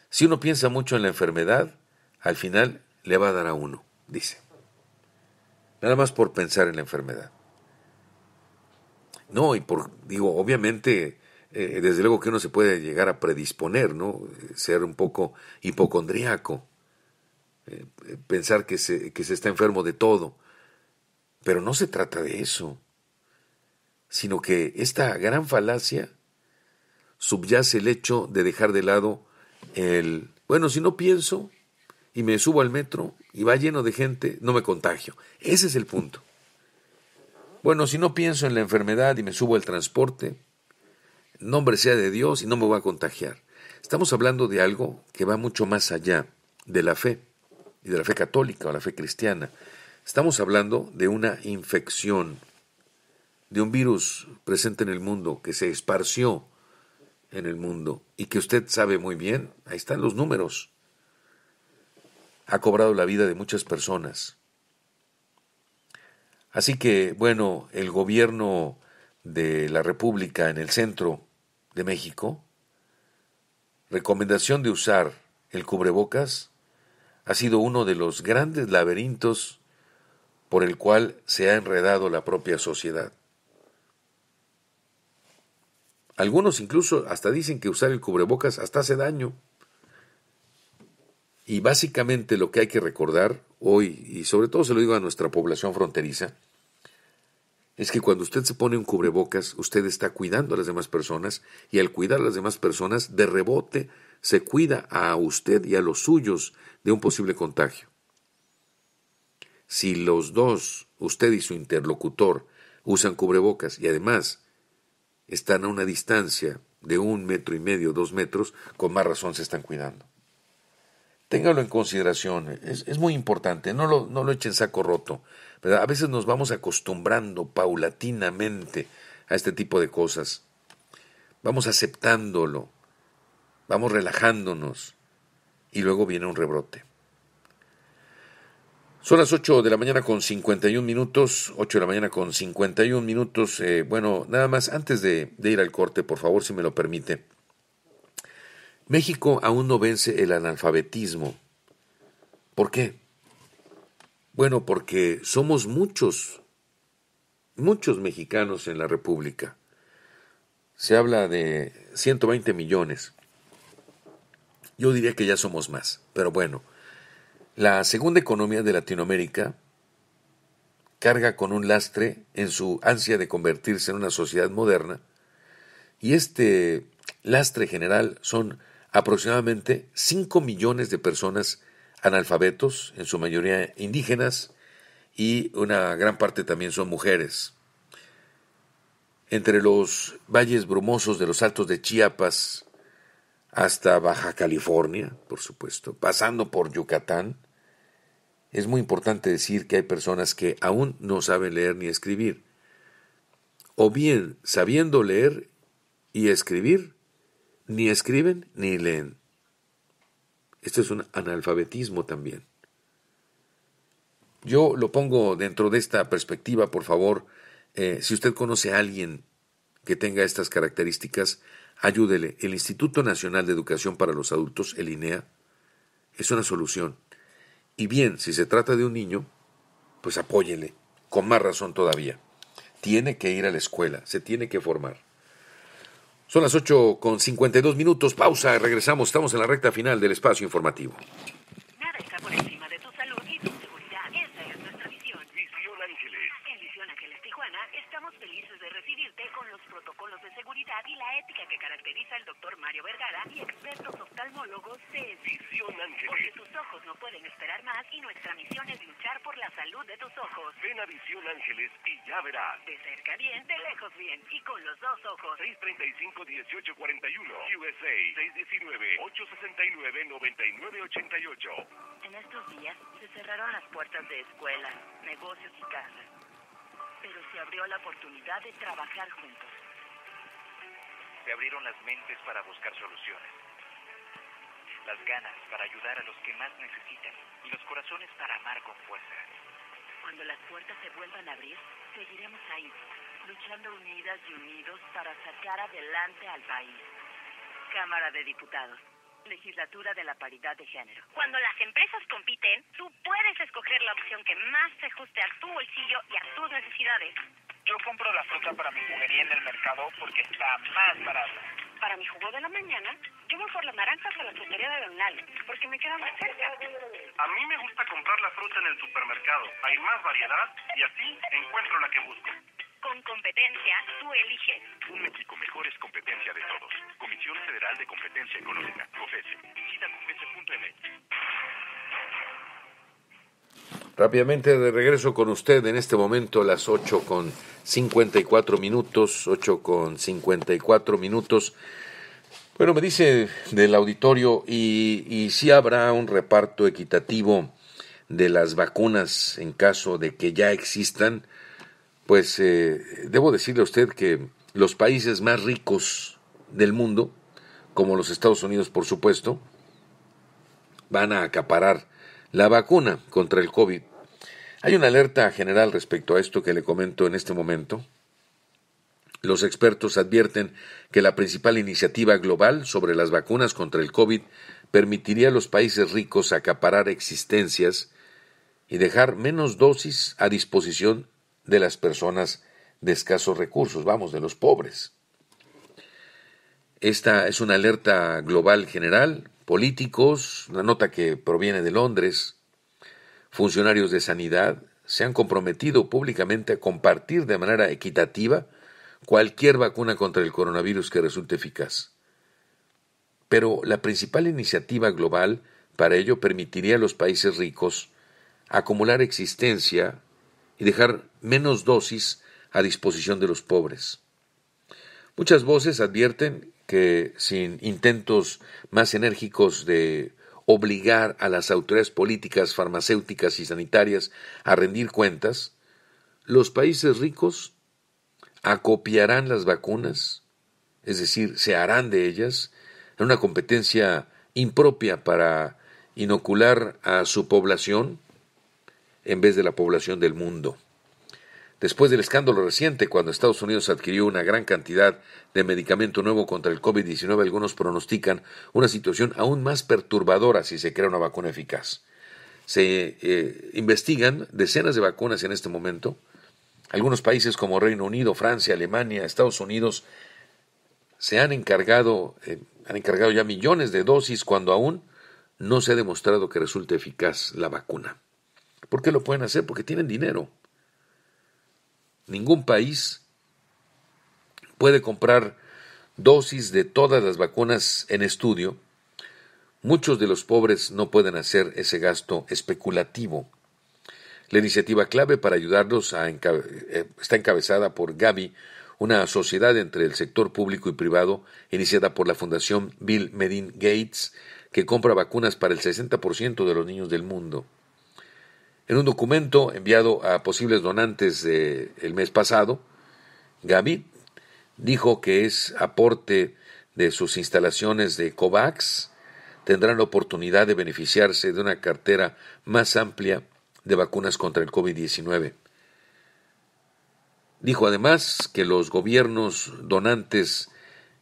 Si uno piensa mucho en la enfermedad, al final le va a dar a uno, dice. Nada más por pensar en la enfermedad. No, y por, digo, obviamente eh, desde luego que uno se puede llegar a predisponer, ¿no? Eh, ser un poco hipocondriaco, eh, pensar que se, que se está enfermo de todo. Pero no se trata de eso, sino que esta gran falacia subyace el hecho de dejar de lado el, bueno, si no pienso y me subo al metro y va lleno de gente, no me contagio. Ese es el punto. Bueno, si no pienso en la enfermedad y me subo al transporte, nombre sea de Dios y no me voy a contagiar. Estamos hablando de algo que va mucho más allá de la fe, y de la fe católica o la fe cristiana. Estamos hablando de una infección, de un virus presente en el mundo, que se esparció en el mundo y que usted sabe muy bien, ahí están los números. Ha cobrado la vida de muchas personas. Así que, bueno, el gobierno de la República en el centro México, recomendación de usar el cubrebocas ha sido uno de los grandes laberintos por el cual se ha enredado la propia sociedad. Algunos incluso hasta dicen que usar el cubrebocas hasta hace daño. Y básicamente lo que hay que recordar hoy, y sobre todo se lo digo a nuestra población fronteriza, es que cuando usted se pone un cubrebocas, usted está cuidando a las demás personas y al cuidar a las demás personas, de rebote, se cuida a usted y a los suyos de un posible contagio. Si los dos, usted y su interlocutor, usan cubrebocas y además están a una distancia de un metro y medio, dos metros, con más razón se están cuidando. Téngalo en consideración, es, muy importante, no lo, no lo echen saco roto a veces nos vamos acostumbrando paulatinamente a este tipo de cosas. Vamos aceptándolo, vamos relajándonos y luego viene un rebrote. Son las 8 de la mañana con 51 minutos, 8 de la mañana con 51 minutos. Eh, bueno, nada más, antes de ir al corte, por favor, si me lo permite. México aún no vence el analfabetismo. ¿Por qué? Bueno, porque somos muchos, muchos mexicanos en la República. Se habla de 120 millones. Yo diría que ya somos más, pero bueno. La segunda economía de Latinoamérica carga con un lastre en su ansia de convertirse en una sociedad moderna, y este lastre general son aproximadamente 5 millones de personas analfabetos, en su mayoría indígenas, y una gran parte también son mujeres. Entre los valles brumosos de los altos de Chiapas hasta Baja California, por supuesto, pasando por Yucatán, es muy importante decir que hay personas que aún no saben leer ni escribir, o bien sabiendo leer y escribir, ni escriben ni leen. Esto es un analfabetismo también. Yo lo pongo dentro de esta perspectiva, por favor. Eh, si usted conoce a alguien que tenga estas características, ayúdele. El Instituto Nacional de Educación para los Adultos, el INEA, es una solución. Y bien, si se trata de un niño, pues apóyele, con más razón todavía. Tiene que ir a la escuela, se tiene que formar. Son las 8 con 52 minutos. Pausa, regresamos. Estamos en la recta final del espacio informativo. seguridad y la ética que caracteriza al doctor Mario Vergara y expertos oftalmólogos Visión Ángeles. Porque tus ojos no pueden esperar más y nuestra misión es luchar por la salud de tus ojos. Ven a Visión Ángeles y ya verás. De cerca bien, de lejos bien y con los dos ojos. 635-1841 USA 619-869-9988. En estos días se cerraron las puertas de escuelas, negocios y casas. Pero se abrió la oportunidad de trabajar juntos se abrieron las mentes para buscar soluciones, las ganas para ayudar a los que más necesitan y los corazones para amar con fuerza. Cuando las puertas se vuelvan a abrir, seguiremos ahí, luchando unidas y unidos para sacar adelante al país. Cámara de Diputados. Legislatura de la Paridad de Género. Cuando las empresas compiten, tú puedes escoger la opción que más se ajuste a tu bolsillo y a tus necesidades. Yo compro la fruta para mi juguería en el mercado porque está más barata. Para mi jugo de la mañana, yo voy por las naranjas a la frutería de Donal, porque me queda más cerca. A mí me gusta comprar la fruta en el supermercado. Hay más variedad y así encuentro la que busco. Con competencia, tú eliges. Un México mejor es competencia de todos. Comisión Federal de Competencia Económica, COFESE. Visita COFESE.mx. Rápidamente de regreso con usted en este momento, las 8 con 54 minutos, ocho con cuatro minutos. Bueno, me dice del auditorio, y, si habrá un reparto equitativo de las vacunas en caso de que ya existan, pues eh, debo decirle a usted que los países más ricos del mundo, como los Estados Unidos, por supuesto, van a acaparar la vacuna contra el COVID. Hay una alerta general respecto a esto que le comento en este momento. Los expertos advierten que la principal iniciativa global sobre las vacunas contra el COVID permitiría a los países ricos acaparar existencias y dejar menos dosis a disposición de las personas de escasos recursos, vamos, de los pobres. Esta es una alerta global general políticos, una nota que proviene de Londres, funcionarios de sanidad, se han comprometido públicamente a compartir de manera equitativa cualquier vacuna contra el coronavirus que resulte eficaz. Pero la principal iniciativa global para ello permitiría a los países ricos acumular existencia y dejar menos dosis a disposición de los pobres. Muchas voces advierten que sin intentos más enérgicos de obligar a las autoridades políticas, farmacéuticas y sanitarias a rendir cuentas, los países ricos acopiarán las vacunas, es decir, se harán de ellas, en una competencia impropia para inocular a su población en vez de la población del mundo. Después del escándalo reciente, cuando Estados Unidos adquirió una gran cantidad de medicamento nuevo contra el COVID-19, algunos pronostican una situación aún más perturbadora si se crea una vacuna eficaz. Se eh, investigan decenas de vacunas en este momento. Algunos países como Reino Unido, Francia, Alemania, Estados Unidos se han encargado, eh, han encargado ya millones de dosis cuando aún no se ha demostrado que resulte eficaz la vacuna. ¿Por qué lo pueden hacer? Porque tienen dinero. Ningún país puede comprar dosis de todas las vacunas en estudio. Muchos de los pobres no pueden hacer ese gasto especulativo. La iniciativa clave para ayudarlos eh, está encabezada por Gavi, una sociedad entre el sector público y privado iniciada por la Fundación Bill Medin Gates, que compra vacunas para el 60% de los niños del mundo. En un documento enviado a posibles donantes el mes pasado, Gaby dijo que es aporte de sus instalaciones de COVAX, tendrán la oportunidad de beneficiarse de una cartera más amplia de vacunas contra el COVID-19. Dijo además que los gobiernos donantes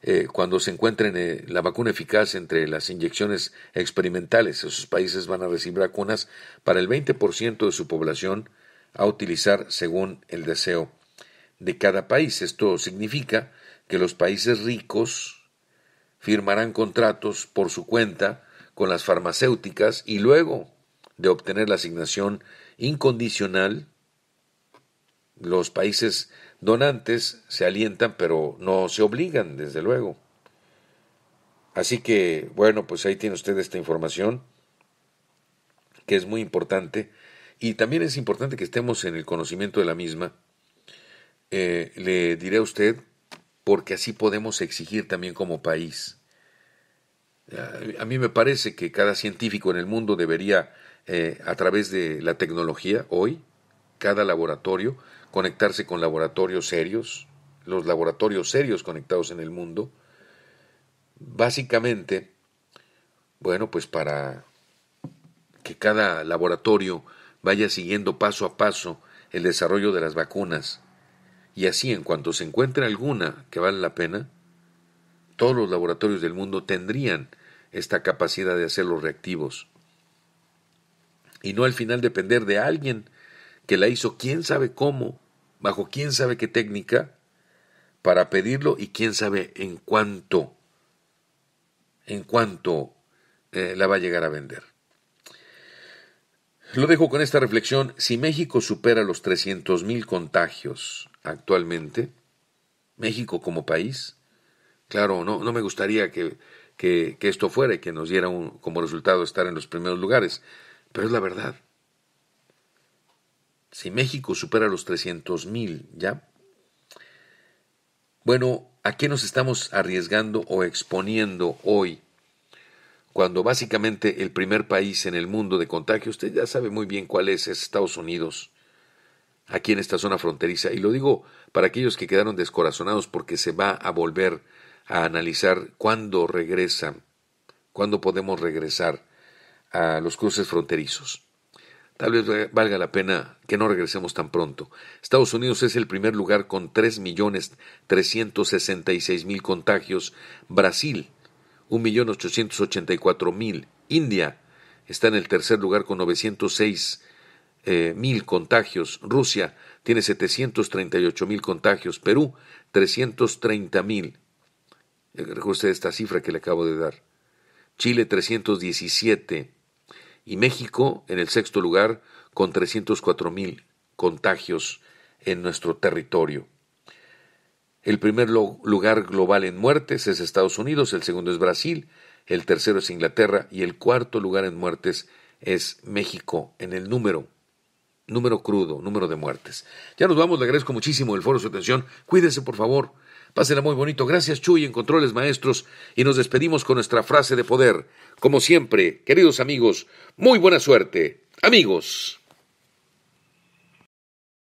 eh, cuando se encuentren eh, la vacuna eficaz entre las inyecciones experimentales. Esos países van a recibir vacunas para el 20% de su población a utilizar según el deseo de cada país. Esto significa que los países ricos firmarán contratos por su cuenta con las farmacéuticas y luego de obtener la asignación incondicional, los países donantes se alientan, pero no se obligan, desde luego. Así que, bueno, pues ahí tiene usted esta información, que es muy importante, y también es importante que estemos en el conocimiento de la misma. Eh, le diré a usted, porque así podemos exigir también como país. A mí me parece que cada científico en el mundo debería, eh, a través de la tecnología hoy, cada laboratorio, conectarse con laboratorios serios, los laboratorios serios conectados en el mundo, básicamente, bueno, pues para que cada laboratorio vaya siguiendo paso a paso el desarrollo de las vacunas. Y así, en cuanto se encuentre alguna que vale la pena, todos los laboratorios del mundo tendrían esta capacidad de hacer los reactivos. Y no al final depender de alguien que la hizo quién sabe cómo, bajo quién sabe qué técnica, para pedirlo y quién sabe en cuánto, en cuánto eh, la va a llegar a vender. Lo dejo con esta reflexión. Si México supera los 300.000 contagios actualmente, México como país, claro, no, me gustaría que, esto fuera y que nos diera como resultado estar en los primeros lugares, pero es la verdad. Si México supera los mil, ¿ya? Bueno, ¿a qué nos estamos arriesgando o exponiendo hoy? Cuando básicamente el primer país en el mundo de contagio, usted ya sabe muy bien cuál es, es Estados Unidos, aquí en esta zona fronteriza. Y lo digo para aquellos que quedaron descorazonados porque se va a volver a analizar cuándo regresan, cuándo podemos regresar a los cruces fronterizos. Tal vez valga la pena que no regresemos tan pronto. Estados Unidos es el primer lugar con 3.366.000 contagios. Brasil, 1.884.000. India está en el tercer lugar con 906.000 eh, contagios. Rusia tiene 738.000 contagios. Perú, 330.000. mil. Eh, recuerde esta cifra que le acabo de dar. Chile, 317 y México en el sexto lugar con 304 mil contagios en nuestro territorio. El primer lugar global en muertes es Estados Unidos, el segundo es Brasil, el tercero es Inglaterra y el cuarto lugar en muertes es México en el número, número crudo, número de muertes. Ya nos vamos, le agradezco muchísimo el foro, su atención. Cuídese, por favor. Pásenla muy bonito. Gracias, Chuy, en Controles Maestros. Y nos despedimos con nuestra frase de poder. Como siempre, queridos amigos, muy buena suerte. Amigos.